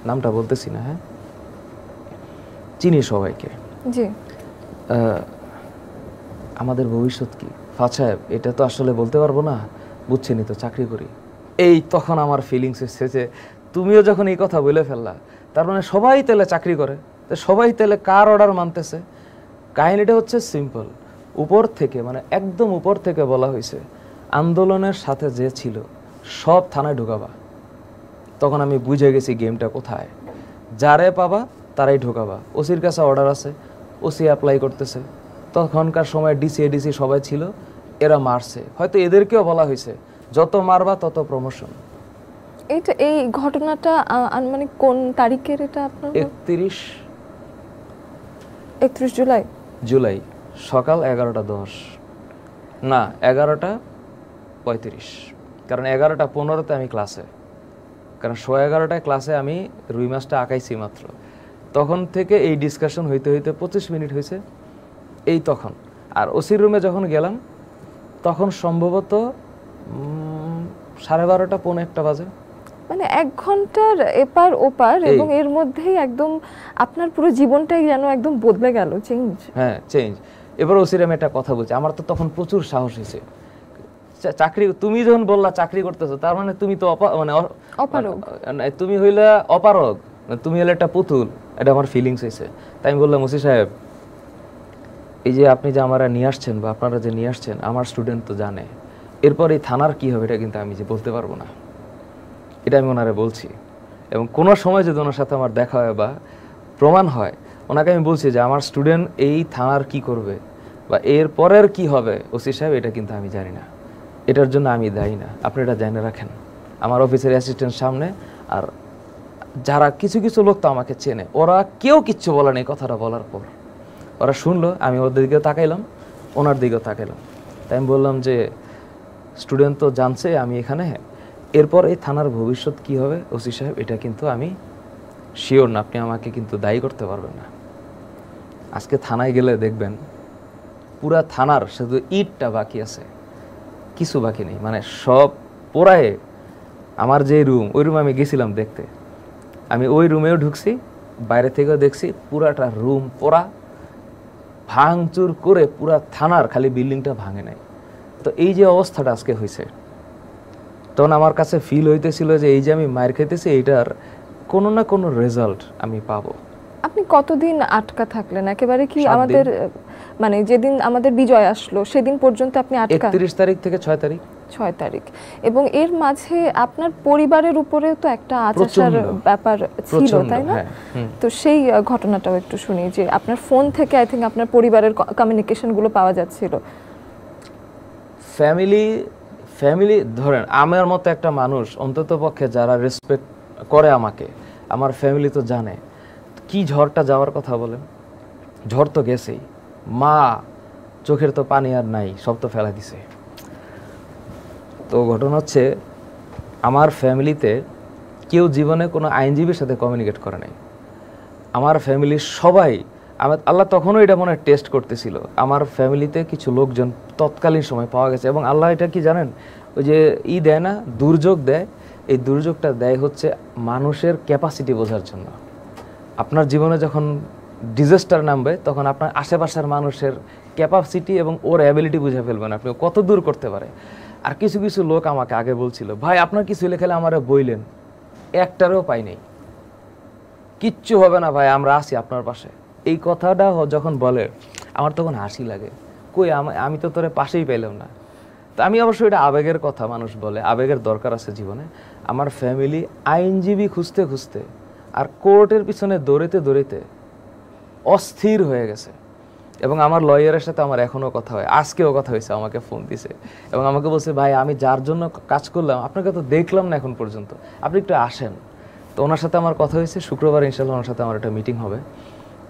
নামটা বলতেছি না হ্যাঁ চিনি সবাইকে জি আমাদের ভবিষ্যৎ কি ফা সাহেব এটা তো আসলে বলতে পারবো না বুঝছেনি তো চাকরি করি এই তখন আমার ফিলিংস এসেছে তুমিও যখন এই কথা বলে ফেললা তার মানে সবাই তাহলে চাকরি করে তো সবাই তাহলে কার অর্ডার মানতেছে কাহিনিটা হচ্ছে সিম্পল উপর থেকে মানে একদম উপর থেকে বলা হয়েছে আন্দোলনের সাথে যে ছিল সব থানায় ঢুকাবা তখন আমি বুঝে গেছি গেমটা কোথায় যারে পাবা তারাই ঢুকাবা ওসির কাছে অর্ডার আছে ওসি অ্যাপ্লাই করতেছে তখনকার সময় ডিসি এডিসি সবাই ছিল এরা মারছে হয়তো এদেরকেও বলা হয়েছে যত মারবা তত প্রমোশন এইটা এই ঘটনাটা মানে কোন তারিখের এটা আপনার একত্রিশ একত্রিশ জুলাই জুলাই সকাল এগারোটা দশ না এগারোটা পঁয়ত্রিশ কারণ এগারোটা পনেরোতে আমি ক্লাসে কারণ সোয়া এগারোটায় ক্লাসে আমি রুই মাছটা আঁকাইছি মাত্র তখন থেকে এই ডিসকাশন হইতে হইতে পঁচিশ মিনিট হয়েছে এই তখন আর ওসির রুমে যখন গেলাম তখন সম্ভবত সাড়ে বারোটা পৌনে একটা বাজে মানে এক ঘন্টার এপার ওপার এবং এর মধ্যেই একদম আপনার পুরো জীবনটাই যেন একদম বদলে গেল চেঞ্জ হ্যাঁ চেঞ্জ এবার ওসির আমি একটা কথা বলছি আমার তো তখন প্রচুর সাহস হয়েছে চাকরি তুমি যখন বললা চাকরি করতেছো তার মানে তুমি তো মানে অপারগ মানে, তুমি হইলে অপারগ মানে তুমি হলে একটা পুতুল এটা আমার ফিলিংস হয়েছে তাই আমি বললাম ওসি সাহেব এই যে আপনি যে আমারা নিয়ে আসছেন বা আপনারা যে নিয়ে আসছেন আমার স্টুডেন্ট তো জানে এরপর এই থানার কি হবে এটা কিন্তু আমি যে বলতে পারবো না এটা আমি ওনারে বলছি এবং কোনো সময় যদি ওনার সাথে আমার দেখা হয় বা প্রমাণ হয় ওনাকে আমি বলছি যে আমার স্টুডেন্ট এই থানার কি করবে বা এর পরের কি হবে ওসি সাহেব এটা কিন্তু আমি জানি না এটার জন্য আমি দায়ী না আপনি এটা জেনে রাখেন আমার অফিসের অ্যাসিস্ট্যান্ট সামনে আর যারা কিছু কিছু লোক তো আমাকে চেনে ওরা কেউ কিচ্ছু বলে নেই কথাটা বলার পর ওরা শুনলো আমি ওদের দিকে তাকাইলাম ওনার দিকেও তাকাইলাম তাই আমি বললাম যে স্টুডেন্ট তো জানছে আমি এখানে এরপর এই থানার ভবিষ্যৎ কি হবে ওসি সাহেব এটা কিন্তু আমি শিওর না আপনি আমাকে কিন্তু দায়ী করতে পারবেন না আজকে থানায় গেলে দেখবেন পুরা থানার শুধু ইটটা বাকি আছে কিছু বাকি নেই মানে সব পোড়ায় আমার যে রুম ওই রুম আমি গেছিলাম দেখতে আমি ওই রুমেও ঢুকছি বাইরে থেকেও দেখছি পুরাটা রুম পোড়া ভাঙচুর করে পুরা থানার খালি বিল্ডিংটা ভাঙে নাই তো এই যে অবস্থাটা আজকে হয়েছে তখন আমার কাছে ফিল হইতেছিল যে এই যে আমি মায়ের খেতেছি এইটার কোনো না কোনো রেজাল্ট আমি পাবো আপনি কতদিন আটকা থাকলেন একেবারে কি আমাদের মানে যেদিন আমাদের বিজয় আসলো সেদিন পর্যন্ত আপনি আটকা একত্রিশ তারিখ থেকে ছয় তারিখ ছয় তারিখ এবং এর মাঝে আপনার পরিবারের উপরে তো একটা আচার ব্যাপার ছিল তাই না হ্যাঁ, তো সেই ঘটনাটাও একটু শুনি যে আপনার ফোন থেকে আই থিঙ্ক আপনার পরিবারের কমিউনিকেশন গুলো পাওয়া যাচ্ছিল ফ্যামিলি ফ্যামিলি ধরেন আমার মতো একটা মানুষ অন্তত পক্ষে যারা রেসপেক্ট করে আমাকে আমার ফ্যামিলি তো জানে কি ঝড়টা যাওয়ার কথা বলেন ঝড় তো গেছেই মা চোখের তো পানি আর নাই সব তো ফেলা দিছে তো ঘটনা হচ্ছে আমার ফ্যামিলিতে কেউ জীবনে কোনো আইনজীবীর সাথে কমিউনিকেট করে নাই আমার ফ্যামিলির সবাই আমার আল্লাহ তখনও এটা মনে টেস্ট করতেছিল আমার ফ্যামিলিতে কিছু লোকজন তৎকালীন সময় পাওয়া গেছে এবং আল্লাহ এটা কি জানেন ওই যে ই দেয় না দুর্যোগ দেয় এই দুর্যোগটা দেয় হচ্ছে মানুষের ক্যাপাসিটি বোঝার জন্য আপনার জীবনে যখন ডিজাস্টার নামবে তখন আপনার আশেপাশের মানুষের ক্যাপাসিটি এবং ওর অ্যাবিলিটি বুঝে ফেলবেন আপনি কত দূর করতে পারে আর কিছু কিছু লোক আমাকে আগে বলছিল ভাই আপনার কিছু লেখালে আমারে বইলেন একটারও পাই কিচ্ছু হবে না ভাই আমরা আছি আপনার পাশে এই কথাটা যখন বলে আমার তখন হাসি লাগে কই আমি তো তোরে পাশেই পেলাম না তা আমি অবশ্যই এটা আবেগের কথা মানুষ বলে আবেগের দরকার আছে জীবনে আমার ফ্যামিলি আইনজীবী খুঁজতে খুঁজতে আর কোর্টের পিছনে দৌড়েতে দৌড়েতে অস্থির হয়ে গেছে এবং আমার লয়ারের সাথে আমার এখনও কথা হয় আজকেও কথা হয়েছে আমাকে ফোন দিছে এবং আমাকে বলছে ভাই আমি যার জন্য কাজ করলাম আপনাকে তো দেখলাম না এখন পর্যন্ত আপনি একটু আসেন তো ওনার সাথে আমার কথা হয়েছে শুক্রবার ইনশাল্লাহ ওনার সাথে আমার একটা মিটিং হবে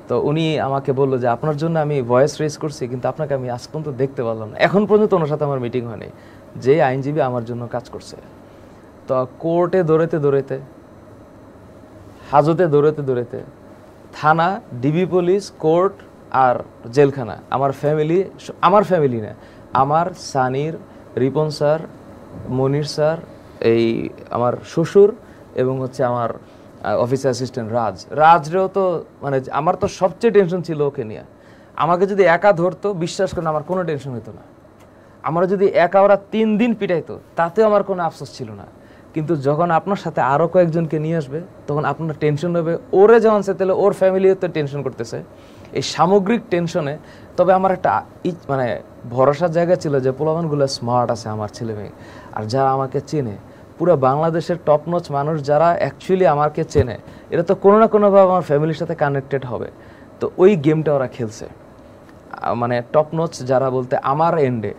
তো উনি আমাকে বললো যে আপনার জন্য আমি ভয়েস রেস করছি কিন্তু আপনাকে আমি আজ পর্যন্ত দেখতে পারলাম না এখন পর্যন্ত ওনার সাথে আমার মিটিং হয়নি যে আইনজীবী আমার জন্য কাজ করছে তো কোর্টে দৌড়েতে দৌড়েতে হাজতে দৌড়েতে দৌড়েতে থানা ডিবি পুলিশ কোর্ট আর জেলখানা আমার ফ্যামিলি আমার ফ্যামিলি না আমার সানির রিপন স্যার মনির স্যার এই আমার শ্বশুর এবং হচ্ছে আমার অফিস অ্যাসিস্ট্যান্ট রাজ রাজরেও তো মানে আমার তো সবচেয়ে টেনশন ছিল ওকে নিয়ে আমাকে যদি একা ধরতো বিশ্বাস করেন আমার কোনো টেনশন হতো না আমার যদি একা ওরা তিন দিন পিটাইতো তাতেও আমার কোনো আফসোস ছিল না কিন্তু যখন আপনার সাথে আরও কয়েকজনকে নিয়ে আসবে তখন আপনার টেনশন হবে ওরে যেমন সে তাহলে ওর ফ্যামিলি তো টেনশন করতেছে এই সামগ্রিক টেনশনে তবে আমার একটা মানে ভরসার জায়গা ছিল যে পোলাবানগুলো স্মার্ট আছে আমার ছেলে মেয়ে আর যারা আমাকে চেনে পুরো বাংলাদেশের টপ নচ মানুষ যারা অ্যাকচুয়ালি আমাকে চেনে এরা তো কোনো না কোনোভাবে আমার ফ্যামিলির সাথে কানেক্টেড হবে তো ওই গেমটা ওরা খেলছে মানে টপ নচ যারা বলতে আমার এন্ডে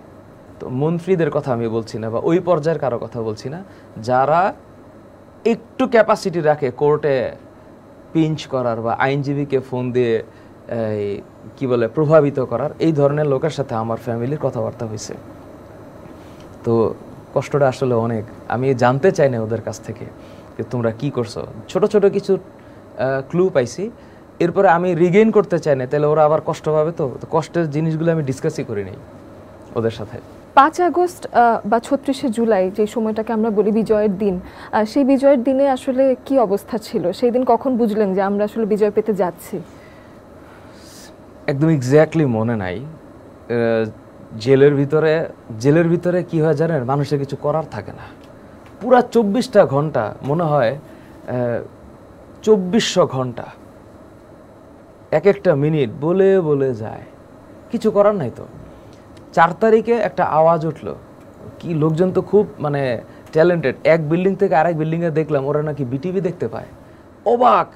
তো মন্ত্রীদের কথা আমি বলছি না বা ওই পর্যায়ের কারো কথা বলছি না যারা একটু ক্যাপাসিটি রাখে কোর্টে পিঞ্চ করার বা আইনজীবীকে ফোন দিয়ে এই কী বলে প্রভাবিত করার এই ধরনের লোকের সাথে আমার ফ্যামিলির কথাবার্তা হয়েছে তো কষ্টটা আসলে অনেক আমি জানতে চাই না ওদের কাছ থেকে যে তোমরা কি করছো ছোট ছোট কিছু ক্লু পাইছি এরপরে আমি রিগেইন করতে চাই না তাহলে ওরা আবার কষ্ট পাবে তো কষ্টের জিনিসগুলো আমি ডিসকাসই করি নি ওদের সাথে পাঁচ আগস্ট বা ছত্রিশে জুলাই যে সময়টাকে আমরা বলি বিজয়ের দিন সেই বিজয়ের দিনে আসলে কি অবস্থা ছিল সেই দিন কখন বুঝলেন যে আমরা আসলে বিজয় পেতে যাচ্ছি একদম এক্স্যাক্টলি মনে নাই জেলের ভিতরে জেলের ভিতরে কি হয় জানেন মানুষের কিছু করার থাকে না পুরা চব্বিশটা ঘন্টা মনে হয় চব্বিশশো ঘন্টা এক একটা মিনিট বলে বলে যায় কিছু করার নাই তো চার তারিখে একটা আওয়াজ উঠলো কি লোকজন তো খুব মানে ট্যালেন্টেড এক বিল্ডিং থেকে আরেক বিল্ডিংয়ে দেখলাম ওরা নাকি বিটিভি দেখতে পায় অবাক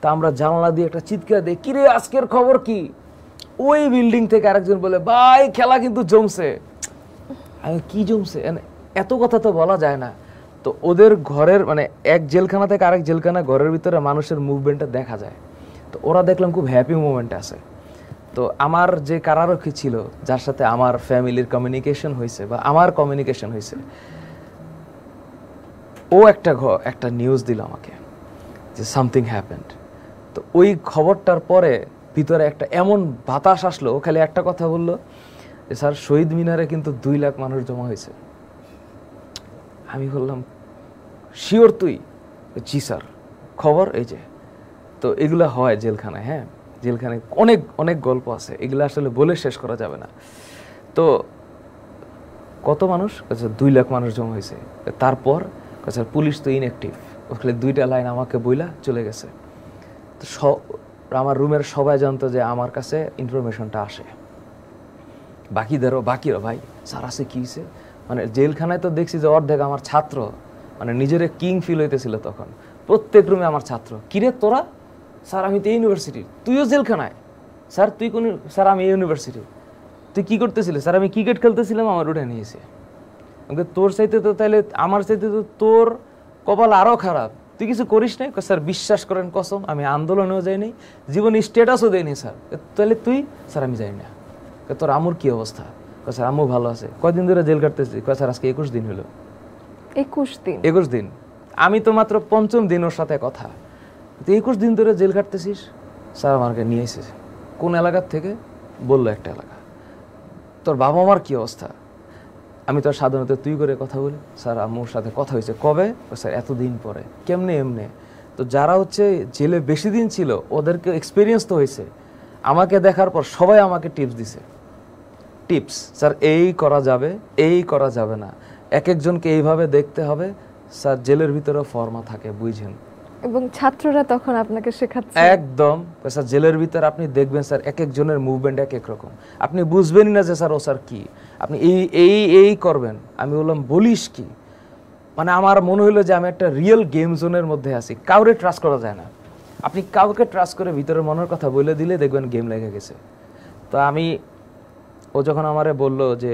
তা আমরা জানলা দিয়ে একটা চিৎকার দিই কিরে আজকের খবর কি ওই বিল্ডিং থেকে আরেকজন বলে ভাই খেলা কিন্তু জমছে আমি কি জমছে মানে এত কথা তো বলা যায় না তো ওদের ঘরের মানে এক জেলখানা থেকে আরেক জেলখানা ঘরের ভিতরে মানুষের মুভমেন্টটা দেখা যায় তো ওরা দেখলাম খুব হ্যাপি মুভমেন্ট আছে তো আমার যে কারারক্ষী ছিল যার সাথে আমার ফ্যামিলির কমিউনিকেশন হয়েছে বা আমার কমিউনিকেশন হয়েছে ও একটা ঘ একটা নিউজ দিল আমাকে যে সামথিং হ্যাপেন্ড তো ওই খবরটার পরে ভিতরে একটা এমন বাতাস আসলো খালি একটা কথা বললো যে স্যার শহীদ মিনারে কিন্তু দুই লাখ মানুষ জমা হয়েছে আমি বললাম শিওর তুই জি স্যার খবর এই যে তো এগুলো হয় জেলখানায় হ্যাঁ জেলখানে অনেক অনেক গল্প আছে এগুলো আসলে বলে শেষ করা যাবে না তো কত মানুষ আচ্ছা দুই লাখ মানুষ জমা হয়েছে তারপর আচ্ছা পুলিশ তো ইনঅ্যাক্টিভ ওখানে দুইটা লাইন আমাকে বইলা চলে গেছে তো আমার রুমের সবাই জানতো যে আমার কাছে ইনফরমেশনটা আসে বাকিদেরও বাকিরও ভাই স্যার আছে কী হয়েছে মানে জেলখানায় তো দেখছি যে অর্ধেক আমার ছাত্র মানে নিজের কিং ফিল হইতেছিল তখন প্রত্যেক রুমে আমার ছাত্র কিরে তোরা স্যার আমি তো ইউনিভার্সিটির তুইও জেলখানায় স্যার তুই কোন স্যার আমি ইউনিভার্সিটি তুই কী করতেছিলি স্যার আমি ক্রিকেট খেলতেছিলাম আমার উঠে নিয়েছে তোর চাইতে তো তাহলে আমার চাইতে তো তোর কপাল আরও খারাপ তুই কিছু করিস নাই স্যার বিশ্বাস করেন কসম আমি আন্দোলনেও যাইনি জীবন স্ট্যাটাসও দেয়নি স্যার তাহলে তুই স্যার আমি যাই না তোর আমুর কি অবস্থা স্যার আমু ভালো আছে কদিন ধরে জেল কাটতেছি স্যার আজকে একুশ দিন হলো একুশ দিন একুশ দিন আমি তো মাত্র পঞ্চম দিন ওর সাথে কথা তুই একুশ দিন ধরে জেল কাটতেছিস স্যার আমাকে নিয়ে এসেছে কোন এলাকার থেকে বললো একটা এলাকা তোর বাবা মার কি অবস্থা আমি তো সাধারণত তুই করে কথা বলি স্যার আম্মুর সাথে কথা হয়েছে কবে স্যার এতদিন পরে কেমনে এমনে তো যারা হচ্ছে জেলে বেশি দিন ছিল ওদেরকে এক্সপিরিয়েন্স তো হয়েছে আমাকে দেখার পর সবাই আমাকে টিপস দিছে টিপস স্যার এই করা যাবে এই করা যাবে না এক একজনকে এইভাবে দেখতে হবে স্যার জেলের ভিতরে ফর্মা থাকে বুঝেন এবং ছাত্ররা তখন আপনাকে শেখাচ্ছে একদম স্যার জেলের ভিতর আপনি দেখবেন স্যার এক একজনের মুভমেন্ট এক এক রকম আপনি বুঝবেনই না যে স্যার ও স্যার কি আপনি এই এই এই করবেন আমি বললাম বলিস কি মানে আমার মনে হলো যে আমি একটা রিয়েল গেম জোনের মধ্যে আছি কাউরে ট্রাস্ট করা যায় না আপনি কাউকে ট্রাস্ট করে ভিতরের মনের কথা বলে দিলে দেখবেন গেম লেগে গেছে তো আমি ও যখন আমারে বলল যে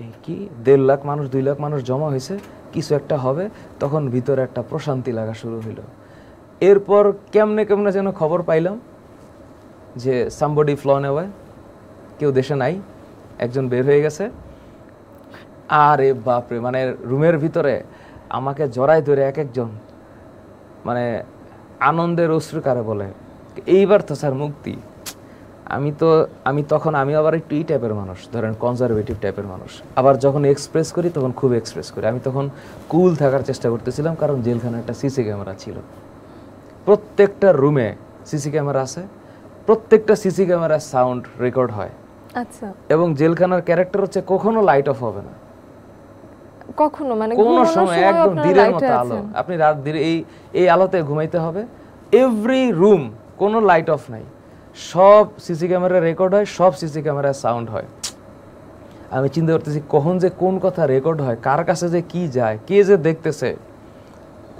এই কি দেড় লাখ মানুষ দুই লাখ মানুষ জমা হয়েছে কিছু একটা হবে তখন ভিতরে একটা প্রশান্তি লাগা শুরু হলো এরপর কেমনে কেমনে যেন খবর পাইলাম যে সাম্বডি ফ্ল নেওয়ায় কেউ দেশে নাই একজন বের হয়ে গেছে আরে বাপরে মানে রুমের ভিতরে আমাকে জড়াই ধরে এক একজন মানে আনন্দের অশ্রুকারে বলে এইবার তো স্যার মুক্তি আমি তো আমি তখন আমি আবার একটু ই টাইপের মানুষ ধরেন কনজারভেটিভ টাইপের মানুষ আবার যখন এক্সপ্রেস করি তখন খুব এক্সপ্রেস করি আমি তখন কুল থাকার চেষ্টা করতেছিলাম কারণ জেলখানে একটা সিসি ক্যামেরা ছিল প্রত্যেকটা রুমে সিসি ক্যামেরা আছে প্রত্যেকটা সিসি ক্যামেরার সাউন্ড রেকর্ড হয় আচ্ছা এবং জেলখানার ক্যারেক্টার হচ্ছে কখনো লাইট অফ হবে না কখনো মানে কোন সময় একদম দিনের মতো আলো আপনি রাত দিনে এই এই আলোতে ঘুমাইতে হবে এভরি রুম কোনো লাইট অফ নাই সব সিসি ক্যামেরা রেকর্ড হয় সব সিসি ক্যামেরায় সাউন্ড হয় আমি চিন্তা করতেছি কখন যে কোন কথা রেকর্ড হয় কার কাছে যে কি যায় কে যে দেখতেছে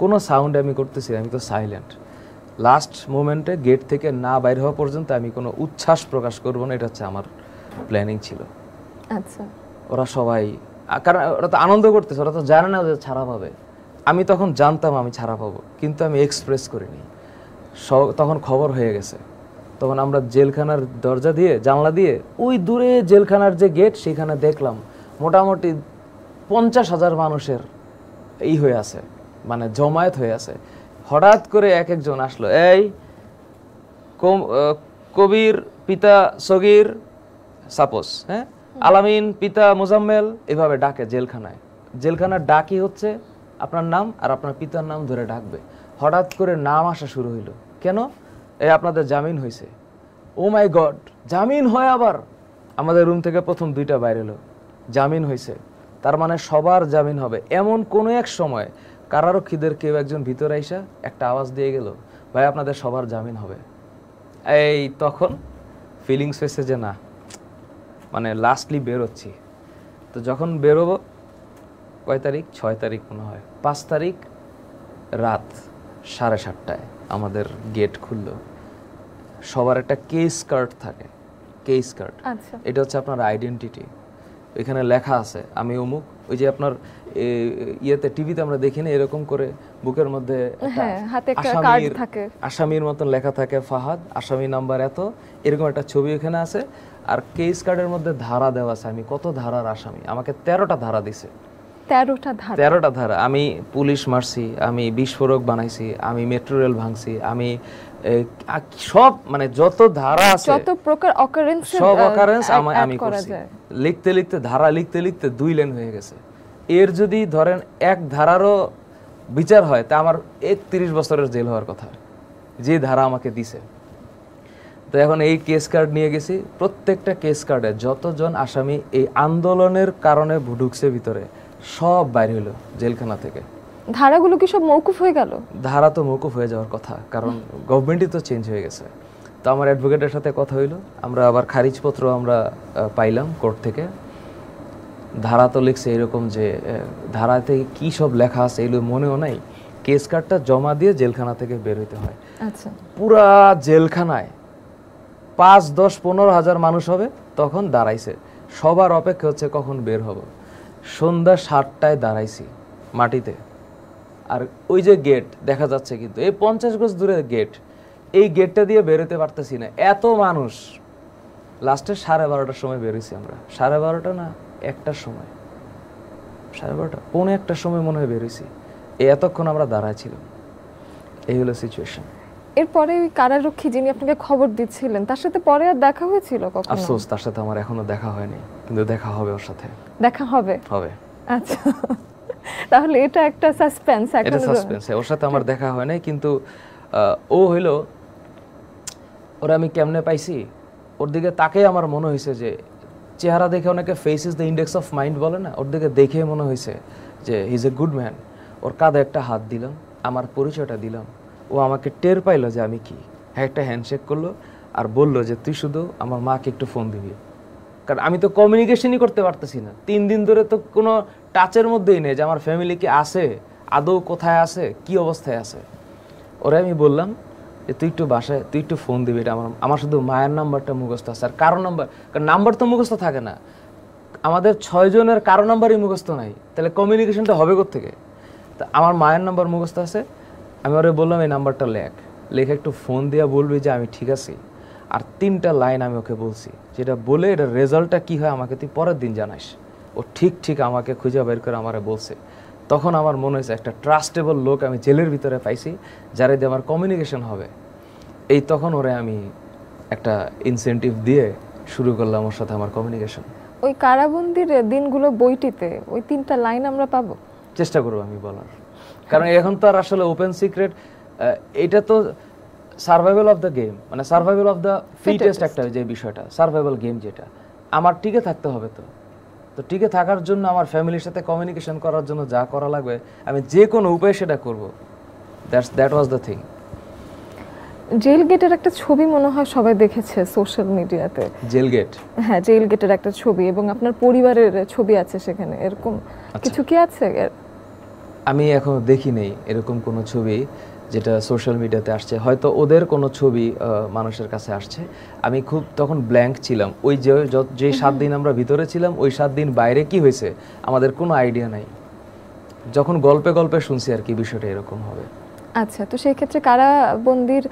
কোনো সাউন্ড আমি করতেছি আমি তো সাইলেন্ট লাস্ট মোমেন্টে গেট থেকে না বাইর হওয়া পর্যন্ত আমি কোনো উচ্ছ্বাস প্রকাশ করব না এটা হচ্ছে আমার প্ল্যানিং ছিল আচ্ছা ওরা সবাই কারণ ওরা তো আনন্দ করতেছে ওরা তো জানে না যে ছাড়া পাবে আমি তখন জানতাম আমি ছাড়া পাবো কিন্তু আমি এক্সপ্রেস করিনি তখন খবর হয়ে গেছে তখন আমরা জেলখানার দরজা দিয়ে জানলা দিয়ে ওই দূরে জেলখানার যে গেট সেখানে দেখলাম মোটামুটি পঞ্চাশ হাজার মানুষের এই হয়ে আছে মানে জমায়েত হয়ে আছে হঠাৎ করে এক একজন আসলো এই কবির পিতা সগির সাপোস হ্যাঁ আলামিন পিতা মোজাম্মেল এভাবে ডাকে জেলখানায় জেলখানার ডাকই হচ্ছে আপনার নাম আর আপনার পিতার নাম ধরে ডাকবে হঠাৎ করে নাম আসা শুরু হইলো কেন এ আপনাদের জামিন হয়েছে ও মাই গড জামিন হয় আবার আমাদের রুম থেকে প্রথম দুইটা বাইরে এলো জামিন হয়েছে তার মানে সবার জামিন হবে এমন কোনো এক সময় কারারক্ষীদের কেউ একজন ভিতরে আইসা একটা আওয়াজ দিয়ে গেল ভাই আপনাদের সবার জামিন হবে এই তখন ফিলিংস হয়েছে যে না মানে লাস্টলি বেরোচ্ছি তো যখন বেরোবো কয় তারিখ ছয় তারিখ মনে হয় পাঁচ তারিখ রাত সাড়ে সাতটায় আমাদের গেট খুললো সবার একটা কেস কার্ড থাকে কে স্কার্ট আচ্ছা। এটা হচ্ছে আপনার আইডেন্টিটি এখানে লেখা আছে আমি অমুক ওই যে আপনার ইয়েতে টিভিতে আমরা দেখি না এরকম করে বুকের মধ্যে হ্যাঁ, আসামির মতন লেখা থাকে ফাহাদ আসামি নাম্বার এত এরকম একটা ছবি এখানে আছে আর কেস কার্ডের মধ্যে ধারা দেওয়া আছে আমি কত ধারার আসামি আমাকে তেরোটা ধারা দিছে তেরোটা ধারা আমি পুলিশ মারছি আমি বিস্ফোরক বানাইছি আমি মেট্রো রেল ভাঙছি আমি সব মানে যত ধারা আছে যত প্রকার অকারেন্স সব অকারেন্স আমি আমি করছি লিখতে লিখতে ধারা লিখতে লিখতে দুই লেন হয়ে গেছে এর যদি ধরেন এক ধারারও বিচার হয় তা আমার একত্রিশ বছরের জেল হওয়ার কথা যে ধারা আমাকে দিছে তো এখন এই কেস কার্ড নিয়ে গেছি প্রত্যেকটা কেস কার্ডে যতজন আসামি এই আন্দোলনের কারণে ঢুকছে ভিতরে সব বাইরে হলো জেলখানা থেকে ধারাগুলো কি সব মৌকুফ হয়ে গেল ধারা তো মৌকুফ হয়ে যাওয়ার কথা কারণ গভর্নমেন্টই তো চেঞ্জ হয়ে গেছে তো আমার অ্যাডভোকেটের সাথে কথা হইলো আমরা আবার খারিজপত্র আমরা পাইলাম কোর্ট থেকে ধারা তো লিখছে এরকম যে ধারাতে কি সব লেখা আছে এগুলো মনেও নাই কেস কার্ডটা জমা দিয়ে জেলখানা থেকে বের হইতে হয় আচ্ছা পুরা জেলখানায় পাঁচ দশ পনেরো হাজার মানুষ হবে তখন দাঁড়াইছে সবার অপেক্ষা হচ্ছে কখন বের হব সন্ধ্যা সাতটায় দাঁড়াইছি মাটিতে আর ওই যে গেট দেখা যাচ্ছে কিন্তু এই পঞ্চাশ গজ দূরে গেট এই গেটটা দিয়ে বেরোতে পারতেছি না এত মানুষ লাস্টে সাড়ে বারোটার সময় বেরোইছি আমরা সাড়ে বারোটা না একটার সময় সাড়ে বারোটা পৌনে একটার সময় মনে হয় বেরোইছি এতক্ষণ আমরা দাঁড়াইছিলাম এই হলো সিচুয়েশন এরপরে ওই কারারক্ষী যিনি আপনাকে খবর দিচ্ছিলেন তার সাথে পরে আর দেখা হয়েছিল কখনো আফসোস তার সাথে আমার এখনো দেখা হয়নি কিন্তু দেখা হবে ওর সাথে দেখা হবে হবে আচ্ছা তাহলে এটা একটা সাসপেন্স এটা সাসপেন্স ওর সাথে আমার দেখা হয় নাই কিন্তু ও হইলো ওরা আমি কেমনে পাইছি ওর দিকে তাকে আমার মনে হয়েছে যে চেহারা দেখে অনেকে face is the index of mind বলে না ওর দিকে দেখে মনে হয়েছে যে he is a good man ওর কাঁধে একটা হাত দিলাম আমার পরিচয়টা দিলাম ও আমাকে টের পাইলো যে আমি কি হ্যাঁ একটা হ্যান্ডশেক করলো আর বললো যে তুই শুধু আমার মাকে একটু ফোন দিবি কারণ আমি তো কমিউনিকেশনই করতে পারতেছি না তিন দিন ধরে তো কোনো টাচের মধ্যেই নেই যে আমার ফ্যামিলি কি আছে আদৌ কোথায় আছে কি অবস্থায় আছে ওরে আমি বললাম যে তুই একটু বাসায় তুই একটু ফোন দিবি এটা আমার আমার শুধু মায়ের নাম্বারটা মুখস্থ আছে আর কারো নাম্বার কারণ নাম্বার তো মুখস্থ থাকে না আমাদের ছয়জনের কারো নাম্বারই মুখস্থ নাই তাহলে কমিউনিকেশনটা হবে থেকে তা আমার মায়ের নাম্বার মুখস্থ আছে আমি ওরে বললাম এই নাম্বারটা লেখ লেখে একটু ফোন দিয়া বলবি যে আমি ঠিক আছি আর তিনটা লাইন আমি ওকে বলছি যেটা বলে এটার রেজাল্টটা কী হয় আমাকে তুই পরের দিন জানাস ও ঠিক ঠিক আমাকে খুঁজে বের করে আমারে বলছে তখন আমার মনে হয়েছে একটা ট্রাস্টেবল লোক আমি জেলের ভিতরে পাইছি যার দিয়ে আমার কমিউনিকেশন হবে এই তখন ওরে আমি একটা ইনসেন্টিভ দিয়ে শুরু করলাম ওর সাথে আমার কমিউনিকেশন ওই কারাবন্দির দিনগুলো বইটিতে ওই তিনটা লাইন আমরা পাবো চেষ্টা করবো আমি বলার কারণ এখন তো আর আসলে ওপেন সিক্রেট এটা তো সার্ভাইভাল অফ দ্য গেম মানে সার্ভাইভাল অফ দ্য ফিটেস্ট একটা যে বিষয়টা সার্ভাইভাল গেম যেটা আমার টিকে থাকতে হবে তো তো টিকে থাকার জন্য আমার ফ্যামিলির সাথে কমিউনিকেশন করার জন্য যা করা লাগবে আমি যে কোনো উপায়ে সেটা করবো that's that was the thing jail গেটের একটা ছবি মনে হয় সবাই দেখেছে সোশ্যাল মিডিয়াতে জেল গেট হ্যাঁ জেল গেটের একটা ছবি এবং আপনার পরিবারের ছবি আছে সেখানে এরকম আচ্ছা। কিছু কি আছে আমি এখনো দেখি নেই এরকম কোনো ছবি যেটা সোশ্যাল মিডিয়াতে আসছে হয়তো ওদের কোনো ছবি মানুষের কাছে আসছে আমি খুব তখন ব্ল্যাঙ্ক ছিলাম ওই যে যে সাত দিন আমরা ভিতরে ছিলাম ওই সাত দিন বাইরে কি হয়েছে আমাদের কোনো আইডিয়া নাই যখন গল্পে গল্পে শুনছি আর কি বিষয়টা এরকম হবে আচ্ছা তো সেই ক্ষেত্রে বন্দির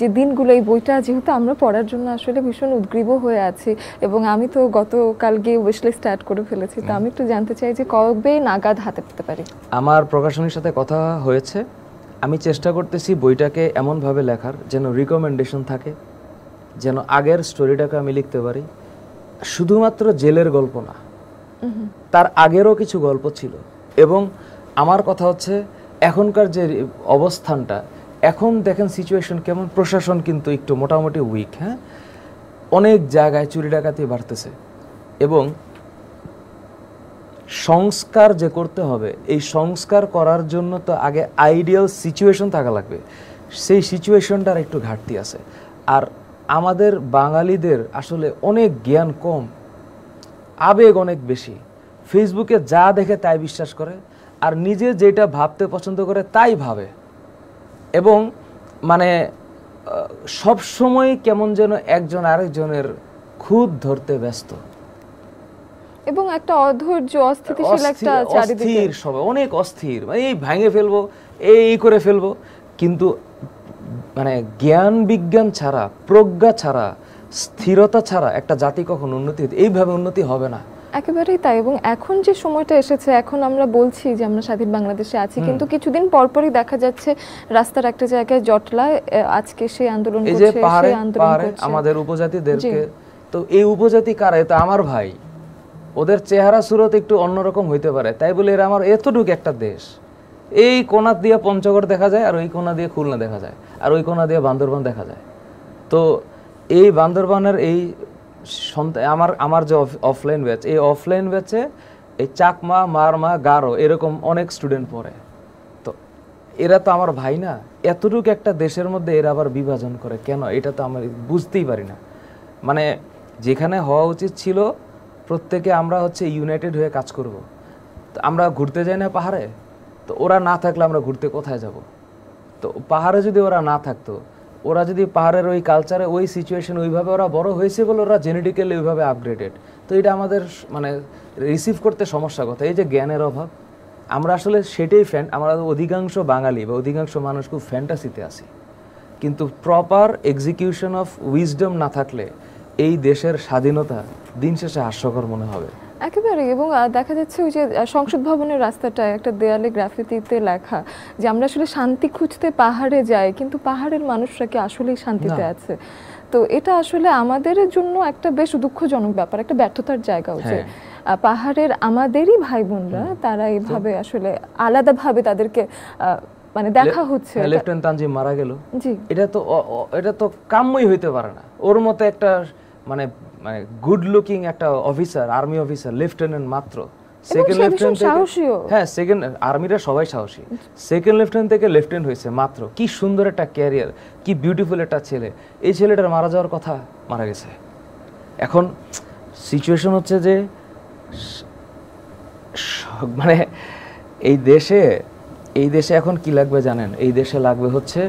যে দিনগুলো এই বইটা যেহেতু আমরা পড়ার জন্য আসলে ভীষণ উদ্গ্রীব হয়ে আছি এবং আমি তো গতকাল গিয়ে উইশলিস্ট স্টার্ট করে ফেলেছি তো আমি একটু জানতে চাই যে কবে নাগাদ হাতে পেতে পারি আমার প্রকাশনীর সাথে কথা হয়েছে আমি চেষ্টা করতেছি বইটাকে এমনভাবে লেখার যেন রিকমেন্ডেশন থাকে যেন আগের স্টোরিটাকে আমি লিখতে পারি শুধুমাত্র জেলের গল্প না তার আগেরও কিছু গল্প ছিল এবং আমার কথা হচ্ছে এখনকার যে অবস্থানটা এখন দেখেন সিচুয়েশন কেমন প্রশাসন কিন্তু একটু মোটামুটি উইক হ্যাঁ অনেক জায়গায় চুরি ডাকাতি বাড়তেছে এবং সংস্কার যে করতে হবে এই সংস্কার করার জন্য তো আগে আইডিয়াল সিচুয়েশন থাকা লাগবে সেই সিচুয়েশনটার একটু ঘাটতি আছে আর আমাদের বাঙালিদের আসলে অনেক জ্ঞান কম আবেগ অনেক বেশি ফেসবুকে যা দেখে তাই বিশ্বাস করে আর নিজে যেটা ভাবতে পছন্দ করে তাই ভাবে এবং মানে সবসময় কেমন যেন একজন আরেকজনের খুদ ধরতে ব্যস্ত এবং একটা অধৈর্য অস্থিতিশীল একটা চারিদিকে অস্থির সবাই অনেক অস্থির মানে এই ভেঙে ফেলবো এই করে ফেলবো কিন্তু মানে জ্ঞান বিজ্ঞান ছাড়া প্রজ্ঞা ছাড়া স্থিরতা ছাড়া একটা জাতি কখন উন্নতি এইভাবে উন্নতি হবে না একেবারেই তাই এবং এখন যে সময়টা এসেছে এখন আমরা বলছি যে আমরা স্বাধীন বাংলাদেশে আছি কিন্তু কিছুদিন পরপরই দেখা যাচ্ছে রাস্তার একটা জায়গায় জটলা আজকে সেই আন্দোলন করছে সেই আন্দোলন করছে আমাদের উপজাতিদেরকে তো এই উপজাতি কারা এটা আমার ভাই ওদের চেহারা সুরত একটু অন্যরকম হইতে পারে তাই বলে এরা আমার এতটুকু একটা দেশ এই কোনা দিয়ে পঞ্চগড় দেখা যায় আর ওই কোনা দিয়ে খুলনা দেখা যায় আর ওই কোনা দিয়ে বান্দরবান দেখা যায় তো এই বান্দরবানের এই আমার আমার যে অফলাইন ব্যাচ এই অফলাইন ব্যাচে এই চাকমা মারমা গারো এরকম অনেক স্টুডেন্ট পড়ে তো এরা তো আমার ভাই না এতটুকু একটা দেশের মধ্যে এরা আবার বিভাজন করে কেন এটা তো আমি বুঝতেই পারি না মানে যেখানে হওয়া উচিত ছিল প্রত্যেকে আমরা হচ্ছে ইউনাইটেড হয়ে কাজ করব তো আমরা ঘুরতে যাই না পাহাড়ে তো ওরা না থাকলে আমরা ঘুরতে কোথায় যাব তো পাহাড়ে যদি ওরা না থাকতো ওরা যদি পাহাড়ের ওই কালচারে ওই সিচুয়েশন ওইভাবে ওরা বড় হয়েছে বলে ওরা জেনেটিক্যালি ওইভাবে আপগ্রেডেড তো এটা আমাদের মানে রিসিভ করতে সমস্যা কথা এই যে জ্ঞানের অভাব আমরা আসলে সেটাই ফ্যান আমরা অধিকাংশ বাঙালি বা অধিকাংশ মানুষ খুব ফ্যান্টাসিতে আছি কিন্তু প্রপার এক্সিকিউশন অফ উইজডম না থাকলে এই দেশের স্বাধীনতা দিন শেষে হাস্যকর মনে হবে একেবারে এবং দেখা যাচ্ছে ওই যে সংসদ ভবনের রাস্তাটা একটা দেয়ালে গ্রাফিতিতে লেখা যে আমরা আসলে শান্তি খুঁজতে পাহাড়ে যাই কিন্তু পাহাড়ের মানুষরা কি আসলেই শান্তিতে আছে তো এটা আসলে আমাদের জন্য একটা বেশ দুঃখজনক ব্যাপার একটা ব্যর্থতার জায়গা হচ্ছে হ্যাঁ। পাহাড়ের আমাদেরই ভাই বোনরা তারা এইভাবে আসলে আলাদাভাবে তাদেরকে মানে দেখা হচ্ছে হ্যাঁ, লেফটেন্যান্ট তানজিম মারা গেল জি এটা তো এটা তো কাম্যই হইতে পারে না ওর মতে একটা মানে মানে গুড লুকিং একটা অফিসার আর্মি অফিসার লেফটেন্যান্ট মাত্র সেকেন্ড লেফটেন্যান্ট সাহসী হ্যাঁ সেকেন্ড আর্মিরা সবাই সাহসী সেকেন্ড লেফটেন্যান্ট থেকে লেফটেন্যান্ট হয়েছে মাত্র কি সুন্দর একটা ক্যারিয়ার কি বিউটিফুল একটা ছেলে এই ছেলেটার মারা যাওয়ার কথা মারা গেছে এখন সিচুয়েশন হচ্ছে যে মানে এই দেশে এই দেশে এখন কি লাগবে জানেন এই দেশে লাগবে হচ্ছে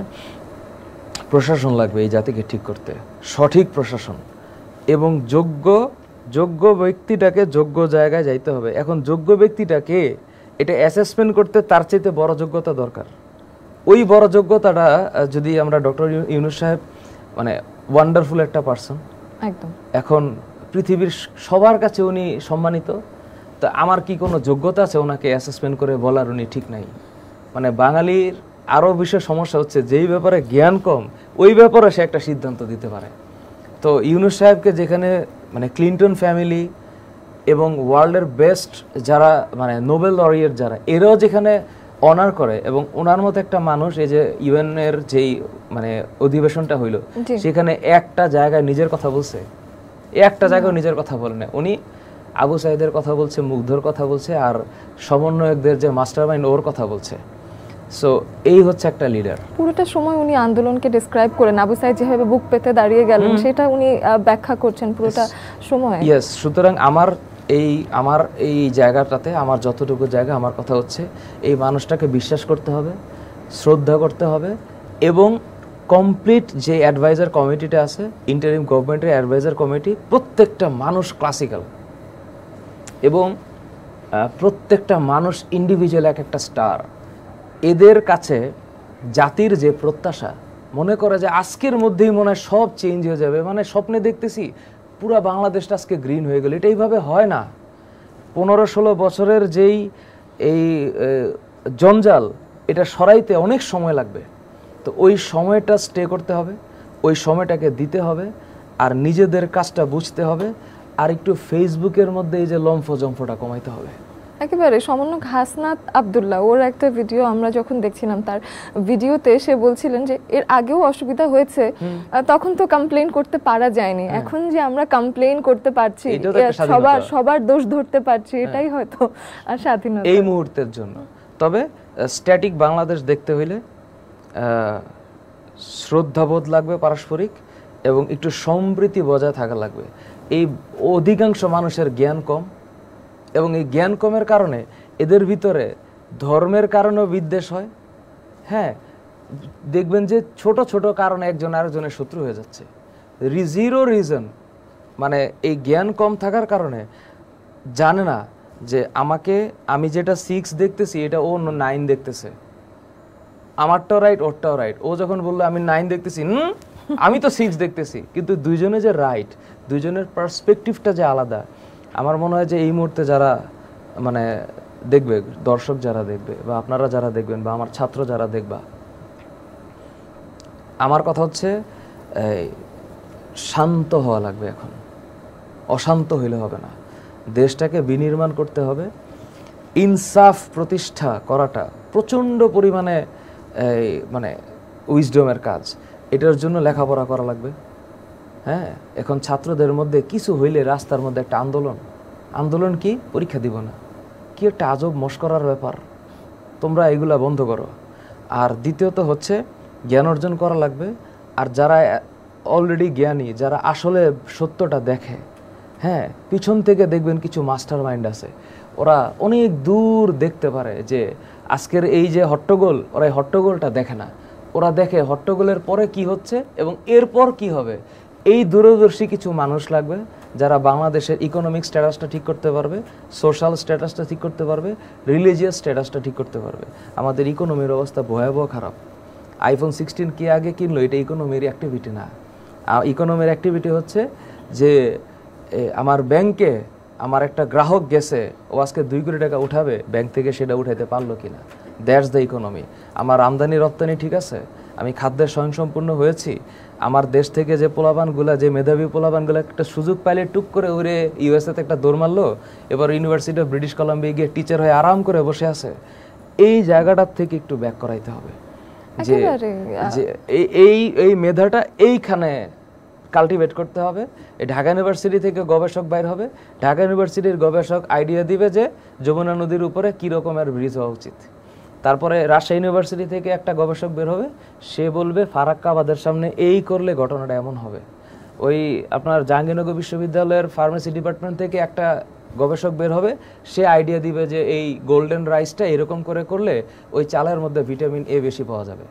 প্রশাসন লাগবে এই জাতিকে ঠিক করতে সঠিক প্রশাসন এবং যোগ্য যোগ্য ব্যক্তিটাকে যোগ্য জায়গায় যাইতে হবে এখন যোগ্য ব্যক্তিটাকে এটা অ্যাসেসমেন্ট করতে তার চাইতে বড় যোগ্যতা দরকার ওই বড় যোগ্যতাটা যদি আমরা ডক্টর ইউনুস সাহেব মানে ওয়ান্ডারফুল একটা পার্সন একদম এখন পৃথিবীর সবার কাছে উনি সম্মানিত তো আমার কি কোনো যোগ্যতা আছে ওনাকে অ্যাসেসমেন্ট করে বলার উনি ঠিক নাই মানে বাঙালির আরও বিশেষ সমস্যা হচ্ছে যেই ব্যাপারে জ্ঞান কম ওই ব্যাপারে সে একটা সিদ্ধান্ত দিতে পারে তো ইউনুস সাহেবকে যেখানে মানে ক্লিন্টন ফ্যামিলি এবং ওয়ার্ল্ডের বেস্ট যারা মানে নোবেল লরিয়ার যারা এরাও যেখানে অনার করে এবং ওনার মতো একটা মানুষ এই যে ইউএন এর যেই মানে অধিবেশনটা হইল সেখানে একটা জায়গায় নিজের কথা বলছে একটা জায়গায় নিজের কথা বলে না উনি আবু সাহেদের কথা বলছে মুগ্ধর কথা বলছে আর সমন্বয়কদের যে মাস্টার মাইন্ড ওর কথা বলছে সো এই হচ্ছে একটা লিডার পুরোটা সময় উনি আন্দোলনকে ডিসক্রাইব করেন আবু সাইদ যেভাবে বুক পেতে দাঁড়িয়ে গেলেন সেটা উনি ব্যাখ্যা করছেন পুরোটা সময় ইয়েস সুতরাং আমার এই আমার এই জায়গাটাতে আমার যতটুকু জায়গা আমার কথা হচ্ছে এই মানুষটাকে বিশ্বাস করতে হবে শ্রদ্ধা করতে হবে এবং কমপ্লিট যে অ্যাডভাইজার কমিটিটা আছে ইন্টারিম গভর্নমেন্টের অ্যাডভাইজার কমিটি প্রত্যেকটা মানুষ ক্লাসিক্যাল এবং প্রত্যেকটা মানুষ ইন্ডিভিজুয়াল এক একটা স্টার এদের কাছে জাতির যে প্রত্যাশা মনে করে যে আজকের মধ্যেই মনে হয় সব চেঞ্জ হয়ে যাবে মানে স্বপ্নে দেখতেছি পুরা বাংলাদেশটা আজকে গ্রিন হয়ে গেল এটা এইভাবে হয় না পনেরো ষোলো বছরের যেই এই জঞ্জাল এটা সরাইতে অনেক সময় লাগবে তো ওই সময়টা স্টে করতে হবে ওই সময়টাকে দিতে হবে আর নিজেদের কাজটা বুঝতে হবে আর একটু ফেসবুকের মধ্যে এই যে লম্ফ জম্ফটা কমাইতে হবে একেবারে সমন্য হাসনাত আবদুল্লাহ ওর একটা ভিডিও আমরা যখন দেখছিলাম তার ভিডিওতে সে বলছিলেন যে এর আগেও অসুবিধা হয়েছে তখন তো কমপ্লেন করতে পারা যায়নি হ্যাঁ। এখন যে আমরা কমপ্লেন করতে পারছি সবার সবার দোষ ধরতে পারছি হ্যাঁ। এটাই হয়তো স্বাধীনতা এই মুহূর্তের জন্য তবে স্ট্যাটিক বাংলাদেশ দেখতে হইলে শ্রদ্ধাবোধ লাগবে পারস্পরিক এবং একটু সম্প্রীতি বজায় থাকা লাগবে এই অধিকাংশ মানুষের জ্ঞান কম এবং এই জ্ঞান কমের কারণে এদের ভিতরে ধর্মের কারণেও বিদ্বেষ হয় হ্যাঁ দেখবেন যে ছোট ছোট কারণে একজন আরেকজনের শত্রু হয়ে যাচ্ছে রিজিরো রিজন মানে এই জ্ঞান কম থাকার কারণে জানে না যে আমাকে আমি যেটা সিক্স দেখতেছি এটা ও নাইন দেখতেছে আমারটাও রাইট ওরটাও রাইট ও যখন বললো আমি নাইন দেখতেছি আমি তো সিক্স দেখতেছি কিন্তু দুইজনে যে রাইট দুইজনের পার্সপেক্টিভটা যে আলাদা আমার মনে হয় যে এই মুহূর্তে যারা মানে দেখবে দর্শক যারা দেখবে বা আপনারা যারা দেখবেন বা আমার ছাত্র যারা দেখবা আমার কথা হচ্ছে শান্ত হওয়া লাগবে এখন অশান্ত হইলে হবে না দেশটাকে বিনির্মাণ করতে হবে ইনসাফ প্রতিষ্ঠা করাটা প্রচণ্ড পরিমাণে মানে উইজডমের কাজ এটার জন্য লেখাপড়া করা লাগবে হ্যাঁ এখন ছাত্রদের মধ্যে কিছু হইলে রাস্তার মধ্যে একটা আন্দোলন আন্দোলন কি পরীক্ষা দিব না কি একটা আজব মস্করার ব্যাপার তোমরা এগুলা বন্ধ করো আর দ্বিতীয়ত হচ্ছে জ্ঞান অর্জন করা লাগবে আর যারা অলরেডি জ্ঞানী যারা আসলে সত্যটা দেখে হ্যাঁ পিছন থেকে দেখবেন কিছু মাস্টার মাইন্ড আছে ওরা অনেক দূর দেখতে পারে যে আজকের এই যে হট্টগোল ওরা এই হট্টগোলটা দেখে না ওরা দেখে হট্টগোলের পরে কি হচ্ছে এবং এরপর কি হবে এই দূরদর্শী কিছু মানুষ লাগবে যারা বাংলাদেশের ইকোনমিক স্ট্যাটাসটা ঠিক করতে পারবে সোশ্যাল স্ট্যাটাসটা ঠিক করতে পারবে রিলিজিয়াস স্ট্যাটাসটা ঠিক করতে পারবে আমাদের ইকোনমির অবস্থা ভয়াবহ খারাপ আইফোন সিক্সটিন কে আগে কিনলো এটা ইকোনমির অ্যাক্টিভিটি না ইকোনমির অ্যাক্টিভিটি হচ্ছে যে আমার ব্যাংকে আমার একটা গ্রাহক গেছে ও আজকে দুই কোটি টাকা উঠাবে ব্যাংক থেকে সেটা উঠাইতে পারলো কি না দ্যাটস দ্য ইকোনমি আমার আমদানি রপ্তানি ঠিক আছে আমি খাদ্যের স্বয়ংসম্পূর্ণ হয়েছি আমার দেশ থেকে যে পোলাবানগুলো যে মেধাবী পোলাবানগুলো একটা সুযোগ পাইলে টুক করে উড়ে ইউএসএতে একটা দৌড় মারলো এবার ইউনিভার্সিটি অফ ব্রিটিশ কলম্বিয়া গিয়ে টিচার হয়ে আরাম করে বসে আছে এই জায়গাটার থেকে একটু ব্যাক করাইতে হবে যে এই এই মেধাটা এইখানে কালটিভেট করতে হবে ঢাকা ইউনিভার্সিটি থেকে গবেষক বাইর হবে ঢাকা ইউনিভার্সিটির গবেষক আইডিয়া দিবে যে যমুনা নদীর উপরে কী রকমের ব্রিজ হওয়া উচিত তারপরে রাজশাহী ইউনিভার্সিটি থেকে একটা গবেষক বের হবে সে বলবে ফারাক্কাবাদের সামনে এই করলে ঘটনাটা এমন হবে ওই আপনার জাহাঙ্গীরনগর বিশ্ববিদ্যালয়ের ফার্মেসি ডিপার্টমেন্ট থেকে একটা গবেষক বের হবে সে আইডিয়া দিবে যে এই গোল্ডেন রাইসটা এরকম করে করলে ওই চালের মধ্যে ভিটামিন এ বেশি পাওয়া যাবে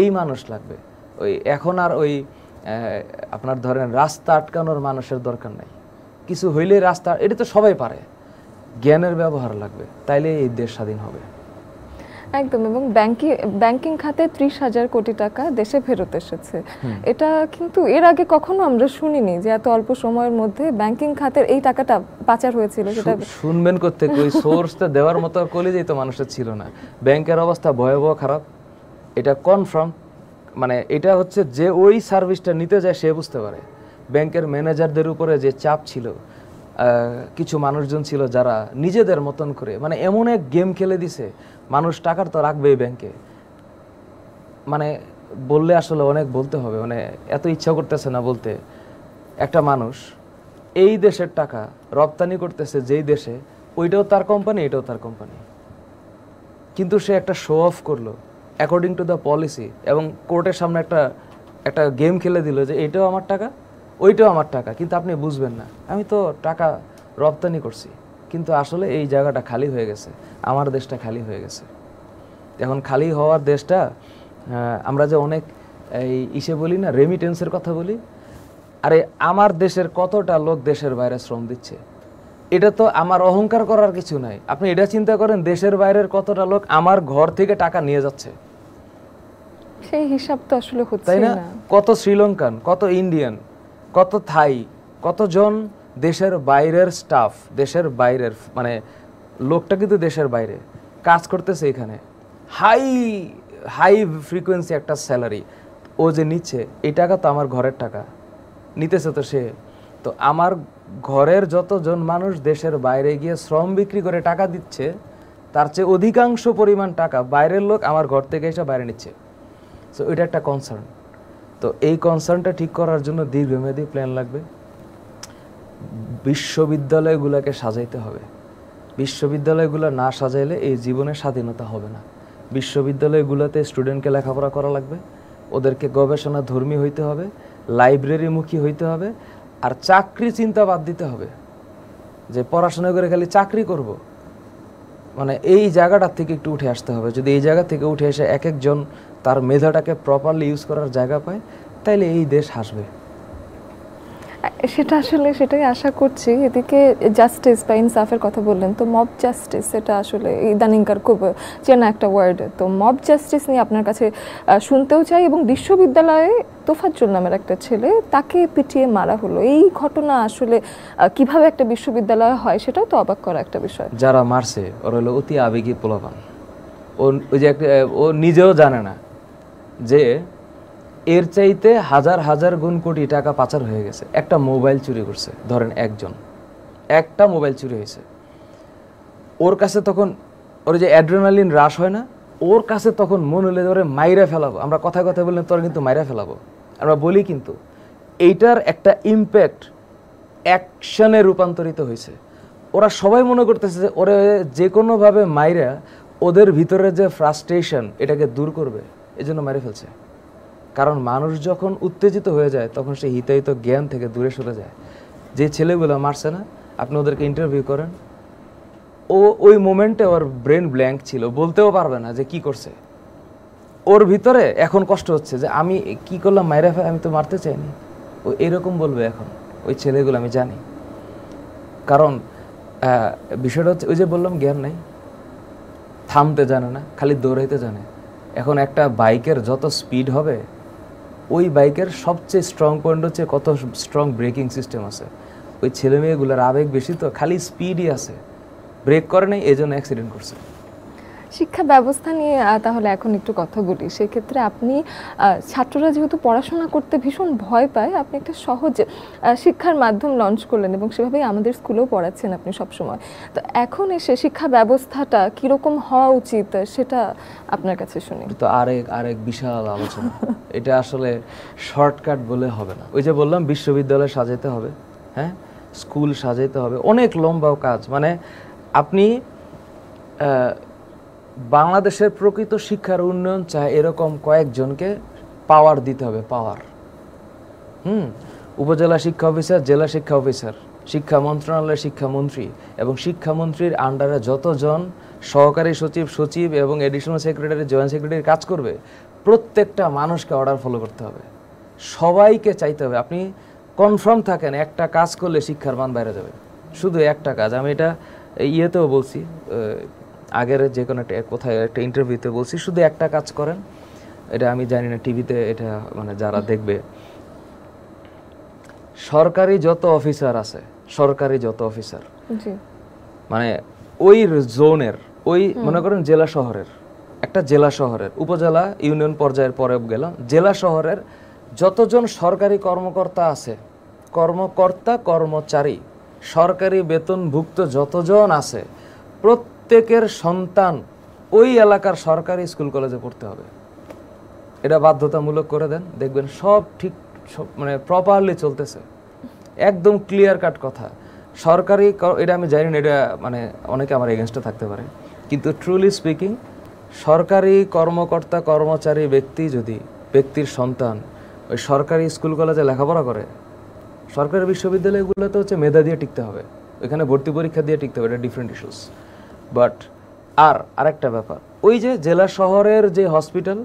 এই মানুষ লাগবে ওই এখন আর ওই আপনার ধরেন রাস্তা আটকানোর মানুষের দরকার নাই কিছু হইলে রাস্তা এটা তো সবাই পারে জ্ঞানের ব্যবহার লাগবে তাইলে এই দেশ স্বাধীন হবে একদম এবং ব্যাংকিং ব্যাংকিং খাতে ত্রিশ হাজার কোটি টাকা দেশে ফেরত এসেছে এটা কিন্তু এর আগে কখনো আমরা শুনিনি যে এত অল্প সময়ের মধ্যে ব্যাংকিং খাতের এই টাকাটা পাচার হয়েছিল সেটা শুনবেন করতে ওই সোর্সটা দেওয়ার মতো কলেজেই তো মানুষের ছিল না ব্যাংকের অবস্থা ভয়াবহ খারাপ এটা কনফার্ম মানে এটা হচ্ছে যে ওই সার্ভিসটা নিতে যায় সে বুঝতে পারে ব্যাংকের ম্যানেজারদের উপরে যে চাপ ছিল কিছু মানুষজন ছিল যারা নিজেদের মতন করে মানে এমন এক গেম খেলে দিছে মানুষ টাকার তো রাখবেই ব্যাংকে মানে বললে আসলে অনেক বলতে হবে মানে এত ইচ্ছা করতেছে না বলতে একটা মানুষ এই দেশের টাকা রপ্তানি করতেছে যেই দেশে ওইটাও তার কোম্পানি এটাও তার কোম্পানি কিন্তু সে একটা শো অফ করলো অ্যাকর্ডিং টু দ্য পলিসি এবং কোর্টের সামনে একটা একটা গেম খেলে দিল যে এটাও আমার টাকা ওইটাও আমার টাকা কিন্তু আপনি বুঝবেন না আমি তো টাকা রপ্তানি করছি কিন্তু আসলে এই জায়গাটা খালি হয়ে গেছে আমার দেশটা খালি হয়ে গেছে এখন খালি হওয়ার দেশটা আমরা যে অনেক এই ইসে বলি না রেমিটেন্সের কথা বলি আরে আমার দেশের কতটা লোক দেশের বাইরে শ্রম দিচ্ছে এটা তো আমার অহংকার করার কিছু নাই আপনি এটা চিন্তা করেন দেশের বাইরের কতটা লোক আমার ঘর থেকে টাকা নিয়ে যাচ্ছে সেই হিসাব তো আসলে হচ্ছে তাই না কত শ্রীলঙ্কান কত ইন্ডিয়ান কত থাই কতজন দেশের বাইরের স্টাফ দেশের বাইরের মানে লোকটা কিন্তু দেশের বাইরে কাজ করতেছে এখানে হাই হাই ফ্রিকোয়েন্সি একটা স্যালারি ও যে নিচ্ছে এই টাকা তো আমার ঘরের টাকা নিতেছে তো সে তো আমার ঘরের যতজন মানুষ দেশের বাইরে গিয়ে শ্রম বিক্রি করে টাকা দিচ্ছে তার চেয়ে অধিকাংশ পরিমাণ টাকা বাইরের লোক আমার ঘর থেকে এসে বাইরে নিচ্ছে সো এটা একটা কনসার্ন তো এই কনসার্নটা ঠিক করার জন্য দীর্ঘমেয়াদী প্ল্যান লাগবে বিশ্ববিদ্যালয়গুলোকে সাজাইতে হবে বিশ্ববিদ্যালয়গুলো না সাজাইলে এই জীবনে স্বাধীনতা হবে না বিশ্ববিদ্যালয়গুলোতে স্টুডেন্টকে লেখাপড়া করা লাগবে ওদেরকে গবেষণা ধর্মী হইতে হবে লাইব্রেরিমুখী হইতে হবে আর চাকরি চিন্তা বাদ দিতে হবে যে পড়াশোনা করে খালি চাকরি করবো মানে এই জায়গাটার থেকে একটু উঠে আসতে হবে যদি এই জায়গা থেকে উঠে এসে এক একজন তার মেধাটাকে প্রপারলি ইউজ করার জায়গা পায় তাইলে এই দেশ হাসবে সেটা আসলে সেটাই আশা করছি এদিকে জাস্টিস বা ইনসাফের কথা বললেন তো মব জাস্টিস সেটা আসলে ইদানিংকার খুব চেনা একটা ওয়ার্ড তো মব জাস্টিস নিয়ে আপনার কাছে শুনতেও চাই এবং বিশ্ববিদ্যালয়ে তোফাজ্জুল নামের একটা ছেলে তাকে পিটিয়ে মারা হলো এই ঘটনা আসলে কিভাবে একটা বিশ্ববিদ্যালয়ে হয় সেটাও তো অবাক করা একটা বিষয় যারা মারছে ওরা হলো অতি আবেগী প্রলোভন ও ওই যে ও নিজেও জানে না যে এর চাইতে হাজার হাজার গুণ কোটি টাকা পাচার হয়ে গেছে একটা মোবাইল চুরি করছে ধরেন একজন একটা মোবাইল চুরি হয়েছে ওর কাছে তখন ওর যে অ্যাড্রেনালিন হ্রাস হয় না ওর কাছে তখন মন হলে ধরে মাইরা ফেলাবো আমরা কথা কথা বললে তোরা কিন্তু মাইরা ফেলাবো আমরা বলি কিন্তু এইটার একটা ইম্প্যাক্ট অ্যাকশানে রূপান্তরিত হয়েছে ওরা সবাই মনে করতেছে যে ওরা যে কোনোভাবে মাইরা ওদের ভিতরে যে ফ্রাস্ট্রেশন এটাকে দূর করবে এজন্য মাইরে ফেলছে কারণ মানুষ যখন উত্তেজিত হয়ে যায় তখন সে হিতায়িত জ্ঞান থেকে দূরে সরে যায় যে ছেলেগুলো মারছে না আপনি ওদেরকে ইন্টারভিউ করেন ও ওই মোমেন্টে ওর ব্রেন ব্ল্যাঙ্ক ছিল বলতেও পারবে না যে কি করছে ওর ভিতরে এখন কষ্ট হচ্ছে যে আমি কি করলাম মায়েরা ফেলে আমি তো মারতে চাইনি ও এরকম বলবে এখন ওই ছেলেগুলো আমি জানি কারণ বিষয়টা হচ্ছে ওই যে বললাম জ্ঞান নাই থামতে জানে না খালি দৌড়াইতে জানে এখন একটা বাইকের যত স্পিড হবে ওই বাইকের সবচেয়ে স্ট্রং পয়েন্ট হচ্ছে কত স্ট্রং ব্রেকিং সিস্টেম আছে ওই ছেলে মেয়েগুলোর আবেগ বেশি তো খালি স্পিডই আছে ব্রেক করে নেই এই জন্য অ্যাক্সিডেন্ট করছে শিক্ষা ব্যবস্থা নিয়ে তাহলে এখন একটু কথা বলি সেক্ষেত্রে আপনি ছাত্ররা যেহেতু পড়াশোনা করতে ভীষণ ভয় পায় আপনি একটা সহজ শিক্ষার মাধ্যম লঞ্চ করলেন এবং সেভাবেই আমাদের স্কুলেও পড়াচ্ছেন আপনি সবসময় তো এখন এসে শিক্ষা ব্যবস্থাটা কীরকম হওয়া উচিত সেটা আপনার কাছে শুনি তো আরেক আরেক বিশাল আলোচনা এটা আসলে শর্টকাট বলে হবে না ওই যে বললাম বিশ্ববিদ্যালয় সাজাতে হবে হ্যাঁ স্কুল সাজাতে হবে অনেক লম্বাও কাজ মানে আপনি বাংলাদেশের প্রকৃত শিক্ষার উন্নয়ন চায় এরকম কয়েকজনকে পাওয়ার দিতে হবে পাওয়ার হুম উপজেলা শিক্ষা অফিসার জেলা শিক্ষা অফিসার শিক্ষা মন্ত্রণালয়ের শিক্ষামন্ত্রী এবং শিক্ষামন্ত্রীর আন্ডারে যতজন সহকারী সচিব সচিব এবং এডিশনাল সেক্রেটারি জয়েন্ট সেক্রেটারি কাজ করবে প্রত্যেকটা মানুষকে অর্ডার ফলো করতে হবে সবাইকে চাইতে হবে আপনি কনফার্ম থাকেন একটা কাজ করলে শিক্ষার মান বাইরে যাবে শুধু একটা কাজ আমি এটা ইয়েতেও বলছি আগের যে কোনো একটা কোথায় একটা ইন্টারভিউতে বলছি শুধু একটা কাজ করেন এটা আমি জানি না টিভিতে এটা মানে যারা দেখবে সরকারি যত অফিসার আছে সরকারি যত অফিসার মানে ওই জোনের ওই মনে করেন জেলা শহরের একটা জেলা শহরের উপজেলা ইউনিয়ন পর্যায়ের পরে গেলাম জেলা শহরের যতজন সরকারি কর্মকর্তা আছে কর্মকর্তা কর্মচারী সরকারি বেতনভুক্ত যতজন আছে প্রত্যেক প্রত্যেকের সন্তান ওই এলাকার সরকারি স্কুল কলেজে পড়তে হবে এটা বাধ্যতামূলক করে দেন দেখবেন সব ঠিক মানে প্রপারলি চলতেছে একদম ক্লিয়ার কাট কথা সরকারি এটা আমি জানি না এটা মানে অনেকে আমার এগেনস্টে থাকতে পারে কিন্তু ট্রুলি স্পিকিং সরকারি কর্মকর্তা কর্মচারী ব্যক্তি যদি ব্যক্তির সন্তান ওই সরকারি স্কুল কলেজে লেখাপড়া করে সরকারি বিশ্ববিদ্যালয়গুলোতে হচ্ছে মেধা দিয়ে টিকতে হবে ওইখানে ভর্তি পরীক্ষা দিয়ে টিকতে হবে এটা ডিফারেন্ট ইস্যুস বাট আর আরেকটা ব্যাপার ওই যে জেলা শহরের যে হসপিটাল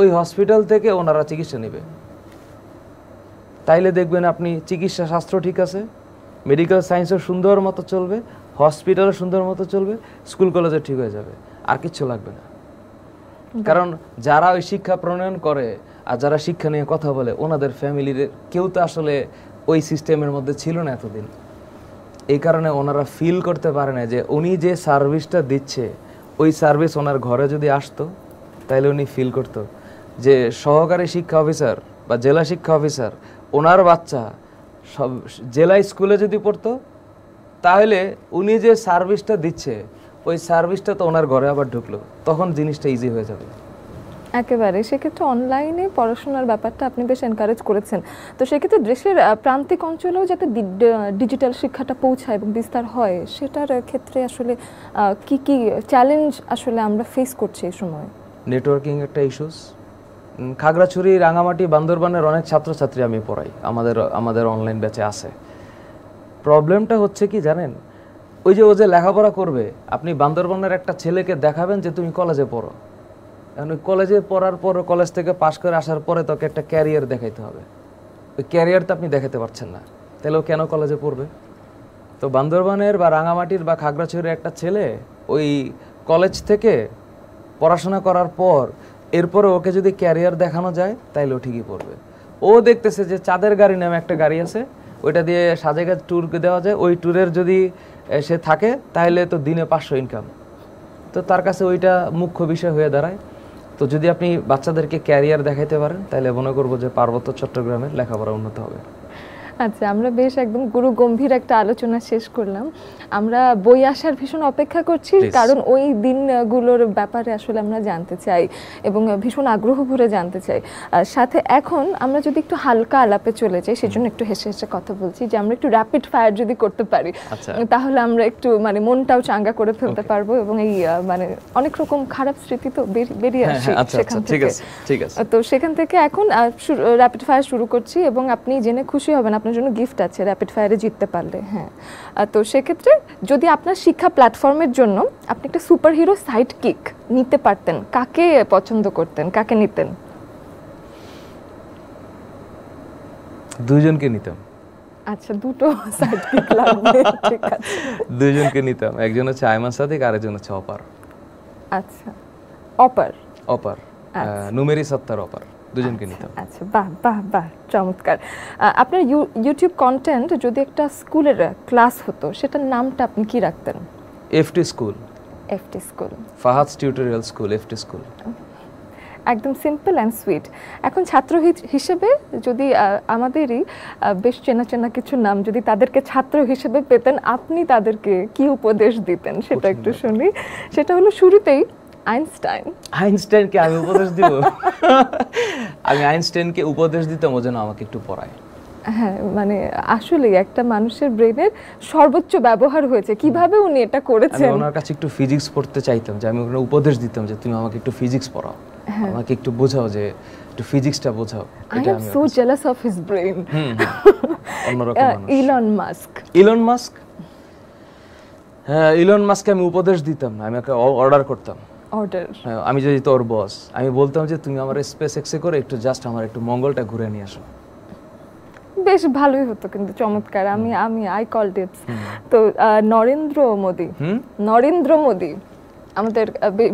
ওই হসপিটাল থেকে ওনারা চিকিৎসা নেবে তাইলে দেখবেন আপনি চিকিৎসা শাস্ত্র ঠিক আছে মেডিকেল সায়েন্সও সুন্দর মতো চলবে হসপিটালও সুন্দর মতো চলবে স্কুল কলেজে ঠিক হয়ে যাবে আর কিচ্ছু লাগবে না কারণ যারা ওই শিক্ষা প্রণয়ন করে আর যারা শিক্ষা নিয়ে কথা বলে ওনাদের ফ্যামিলির কেউ তো আসলে ওই সিস্টেমের মধ্যে ছিল না এতদিন এই কারণে ওনারা ফিল করতে পারে না যে উনি যে সার্ভিসটা দিচ্ছে ওই সার্ভিস ওনার ঘরে যদি আসতো তাহলে উনি ফিল করতো যে সহকারী শিক্ষা অফিসার বা জেলা শিক্ষা অফিসার ওনার বাচ্চা সব জেলা স্কুলে যদি পড়তো তাহলে উনি যে সার্ভিসটা দিচ্ছে ওই সার্ভিসটা তো ওনার ঘরে আবার ঢুকলো তখন জিনিসটা ইজি হয়ে যাবে একেবারে সেক্ষেত্রে অনলাইনে পড়াশোনার ব্যাপারটা আপনি বেশ এনকারেজ করেছেন তো সেক্ষেত্রে দেশের প্রান্তিক অঞ্চলেও যাতে ডিজিটাল শিক্ষাটা পৌঁছায় এবং বিস্তার হয় সেটার ক্ষেত্রে আসলে কি কি চ্যালেঞ্জ আসলে আমরা ফেস করছি এই সময় নেটওয়ার্কিং একটা ইস্যুস খাগড়াছড়ি রাঙামাটি বান্দরবানের অনেক ছাত্রছাত্রী আমি পড়াই আমাদের আমাদের অনলাইন ব্যাচে আছে প্রবলেমটা হচ্ছে কি জানেন ওই যে ও যে লেখাপড়া করবে আপনি বান্দরবনের একটা ছেলেকে দেখাবেন যে তুমি কলেজে পড়ো কারণ কলেজে পড়ার পর কলেজ থেকে পাশ করে আসার পরে তোকে একটা ক্যারিয়ার দেখাইতে হবে ওই ক্যারিয়ার তো আপনি দেখাতে পারছেন না তাহলে ও কেন কলেজে পড়বে তো বান্দরবানের বা রাঙামাটির বা খাগড়াছড়ির একটা ছেলে ওই কলেজ থেকে পড়াশোনা করার পর এরপরে ওকে যদি ক্যারিয়ার দেখানো যায় তাইলে ও ঠিকই পড়বে ও দেখতেছে যে চাঁদের গাড়ি নামে একটা গাড়ি আছে ওইটা দিয়ে সাজেগা ট্যুর দেওয়া যায় ওই ট্যুরের যদি সে থাকে তাহলে তো দিনে পাঁচশো ইনকাম তো তার কাছে ওইটা মুখ্য বিষয় হয়ে দাঁড়ায় তো যদি আপনি বাচ্চাদেরকে ক্যারিয়ার দেখাইতে পারেন তাহলে মনে করবো যে পার্বত্য চট্টগ্রামের লেখাপড়া উন্নত হবে আচ্ছা আমরা বেশ একদম গুরু গম্ভীর একটা আলোচনা শেষ করলাম আমরা বই আসার ভীষণ অপেক্ষা করছি কারণ ওই দিনগুলোর ব্যাপারে আসলে আমরা জানতে চাই এবং ভীষণ আগ্রহ ভরে জানতে চাই সাথে এখন আমরা যদি একটু হালকা আলাপে চলে যাই সেজন্য একটু হেসে হেসে কথা বলছি যে আমরা একটু র্যাপিড ফায়ার যদি করতে পারি আচ্ছা। তাহলে আমরা একটু মানে মনটাও চাঙ্গা করে ফেলতে পারবো এবং এই মানে অনেক রকম খারাপ স্মৃতি তো বেরিয়ে হ্যাঁ, আসে হ্যাঁ, আচ্ছা, সেখান আচ্ছা, থেকে তো সেখান থেকে এখন র্যাপিড ফায়ার শুরু করছি এবং আপনি জেনে খুশি হবেন আপনার আপনার জন্য গিফট আছে র্যাপিড ফায়ারে জিততে পারলে হ্যাঁ তো সেক্ষেত্রে যদি আপনার শিক্ষা প্ল্যাটফর্মের জন্য আপনি একটা সুপার হিরো সাইড কিক নিতে পারতেন কাকে পছন্দ করতেন কাকে নিতেন দুজনকে নিতাম আচ্ছা দুটো সাইড কিক লাগবে ঠিক আছে দুজনকে নিতাম একজন হচ্ছে আয়মান সাদিক আরেকজন হচ্ছে অপার আচ্ছা অপার অপার আচ্ছা। নুমেরি সত্তার অপার দুজনকে নিতাম আচ্ছা বাহ বাহ বাহ চমৎকার আপনার ইউটিউব কন্টেন্ট যদি একটা স্কুলের ক্লাস হতো সেটার নামটা আপনি কি রাখতেন FT school FT school Fahad tutorial school FT school একদম সিম্পল অ্যান্ড সুইট এখন ছাত্র হিসেবে যদি আমাদেরই বেশ চেনা চেনা কিছু নাম যদি তাদেরকে ছাত্র হিসেবে পেতেন আপনি তাদেরকে কি উপদেশ দিতেন সেটা একটু শুনি সেটা হলো শুরুতেই আইনস্টাইন আইনস্টাইনকে আমি উপদেশ দিব আমি আইনস্টাইনকে উপদেশ দিতাম ও যেন আমাকে একটু পড়ায় হ্যাঁ মানে আসলেই একটা মানুষের ব্রেনের সর্বোচ্চ ব্যবহার হয়েছে কিভাবে উনি এটা করেছেন ওনার কাছে একটু ফিজিক্স পড়তে চাইতাম যে আমি ওনার উপদেশ দিতাম যে তুমি আমাকে একটু ফিজিক্স পড়াও হ্যাঁ। আমাকে একটু বোঝাও যে একটু ফিজিক্সটা বোঝাও I am so jealous of his brain অন্যরকম ইলন মাস্ক ইলন মাস্ক হ্যাঁ ইলন মাস্ককে আমি উপদেশ দিতাম না আমি ওকে অর্ডার করতাম অর্ডার হ্যাঁ, আমি যদি তোর বস আমি বলতাম যে তুমি আমার স্পেস এক্সে করে একটু জাস্ট আমার একটু মঙ্গলটা ঘুরে নিয়ে আসো বেশ ভালোই হতো কিন্তু চমৎকার আমি আমি আই কল টিপস তো নরেন্দ্র মোদি নরেন্দ্র মোদি আমাদের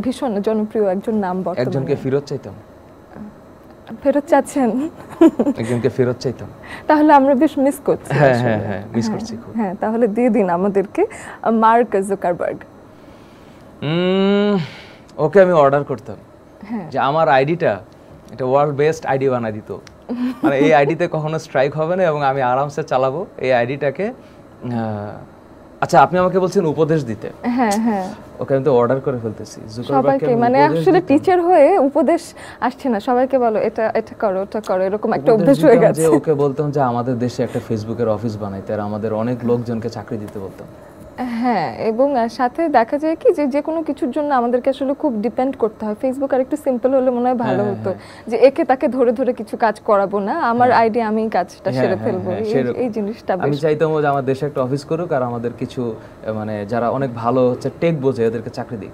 ভীষণ জনপ্রিয় একজন নাম বর্তমানে একজনকে ফিরত চাইতাম ফেরত চাচ্ছেন একজনকে ফেরত চাইতাম তাহলে আমরা বেশ মিস করছি হ্যাঁ হ্যাঁ হ্যাঁ মিস হ্যাঁ, করছি হ্যাঁ তাহলে দিয়ে দিন আমাদেরকে মার্ক জুকারবার্গ হুম ওকে আমি অর্ডার করতাম হ্যাঁ। যে আমার আইডিটা এটা ওয়ার্ল্ড বেস্ট আইডি বানা দিত মানে এই আইডিতে কখনো স্ট্রাইক হবে না এবং আমি আরামসে চালাবো এই আইডিটাকে আচ্ছা আপনি আমাকে বলছেন উপদেশ দিতে হ্যাঁ, হ্যাঁ। ওকে আমি তো অর্ডার করে ফেলতেছি সবাইকে মানে আসলে টিচার হয়ে উপদেশ আসছে না সবাইকে বলো এটা এটা করো ওটা করো এরকম একটা অভ্যাস হয়ে গেছে ওকে বলতাম যে আমাদের দেশে একটা ফেসবুকের অফিস বানাইতে আর আমাদের অনেক লোকজনকে চাকরি দিতে বলতাম হ্যাঁ এবং সাথে দেখা যায় কি যে যে কোনো কিছুর জন্য আমাদেরকে আসলে খুব ডিপেন্ড করতে হয় ফেসবুক আর একটু সিম্পল হলে মনে হয় ভালো হ্যাঁ, হতো হ্যাঁ, হ্যাঁ। যে একে তাকে ধরে ধরে কিছু কাজ করাবো না আমার আইডিয়া আমি কাজটা সেরে ফেলবো এই জিনিসটা আমি চাইতাম যে আমার দেশে একটা অফিস করুক আর আমাদের কিছু মানে যারা অনেক ভালো হচ্ছে টেক বোঝে ওদেরকে চাকরি দিক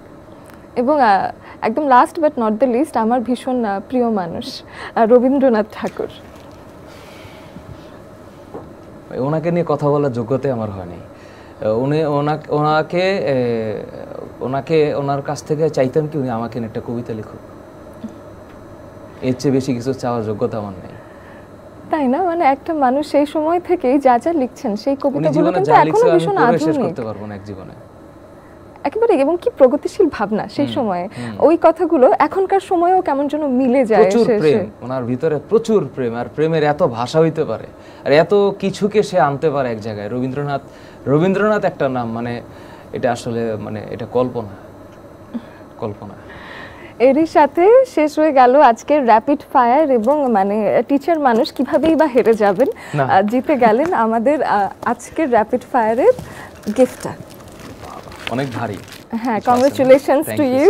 এবং একদম last but not the least আমার ভীষণ প্রিয় মানুষ রবীন্দ্রনাথ ঠাকুর ওনাকে নিয়ে কথা বলার যোগ্যতাই আমার হয়নি উনি ওনাকে ওনাকে ওনার কাছ থেকে চাইতাম কি উনি আমাকে একটা কবিতা লিখুক এর চেয়ে বেশি কিছু চাওয়ার যোগ্যতা আমার নেই তাই না মানে একটা মানুষ সেই সময় থেকে যা যা লিখছেন সেই কবিতাগুলো কিন্তু এখনো ভীষণ আধুনিক করতে পারবো না এক জীবনে একেবারে এবং কি প্রগতিশীল ভাবনা সেই সময়ে ওই কথাগুলো এখনকার সময়েও কেমন যেন মিলে যায় প্রচুর প্রেম ওনার ভিতরে প্রচুর প্রেম আর প্রেমের এত ভাষা হইতে পারে আর এত কিছুকে সে আনতে পারে এক জায়গায় রবীন্দ্রনাথ রবীন্দ্রনাথ একটা নাম মানে এটা আসলে মানে এটা কল্পনা কল্পনা এরই সাথে শেষ হয়ে গেল আজকের র্যাপিড ফায়ার এবং মানে টিচার মানুষ কিভাবেই বা হেরে যাবেন জিতে গেলেন আমাদের আজকের র্যাপিড ফায়ারের গিফটটা অনেক ভারী হ্যাঁ কংগ্রেচুলেশনস টু ইউ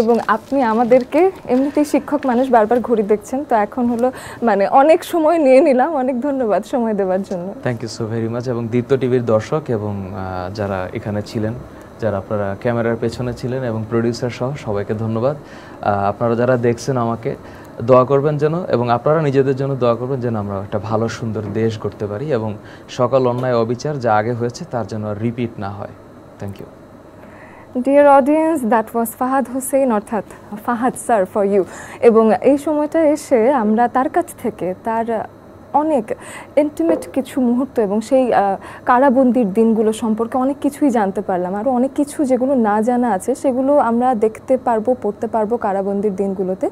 এবং আপনি আমাদেরকে এমনিতেই শিক্ষক মানুষ বারবার ঘুরি দেখছেন তো এখন হলো মানে অনেক সময় নিয়ে নিলাম অনেক ধন্যবাদ সময় দেওয়ার জন্য thank you so very much এবং দীপ্ত টিভির দর্শক এবং যারা এখানে ছিলেন যারা আপনারা ক্যামেরার পেছনে ছিলেন এবং প্রডিউসার সহ সবাইকে ধন্যবাদ আপনারা যারা দেখছেন আমাকে দোয়া করবেন যেন এবং আপনারা নিজেদের জন্য দোয়া করবেন যেন আমরা একটা ভালো সুন্দর দেশ করতে পারি এবং সকল অন্যায় অবিচার যা আগে হয়েছে তার যেন রিপিট না হয় thank you dear audience that was Fahad Hossain অর্থাৎ ফাহাদ স্যার ফর ইউ এবং এই সময়টা এসে আমরা তার কাছ থেকে তার অনেক ইন্টিমেট কিছু মুহূর্ত এবং সেই কারাবন্দির দিনগুলো সম্পর্কে অনেক কিছুই জানতে পারলাম আরও অনেক কিছু যেগুলো না জানা আছে সেগুলো আমরা দেখতে পারবো পড়তে পারবো কারাবন্দির দিনগুলোতে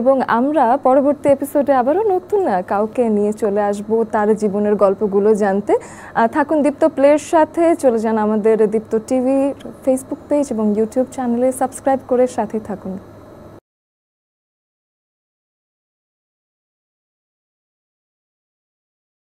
এবং আমরা পরবর্তী এপিসোডে আবারও নতুন কাউকে নিয়ে চলে আসব তার জীবনের গল্পগুলো জানতে থাকুন দীপ্ত প্লের সাথে চলে যান আমাদের দীপ্ত টিভি ফেসবুক পেজ এবং ইউটিউব চ্যানেলে সাবস্ক্রাইব করে সাথে থাকুন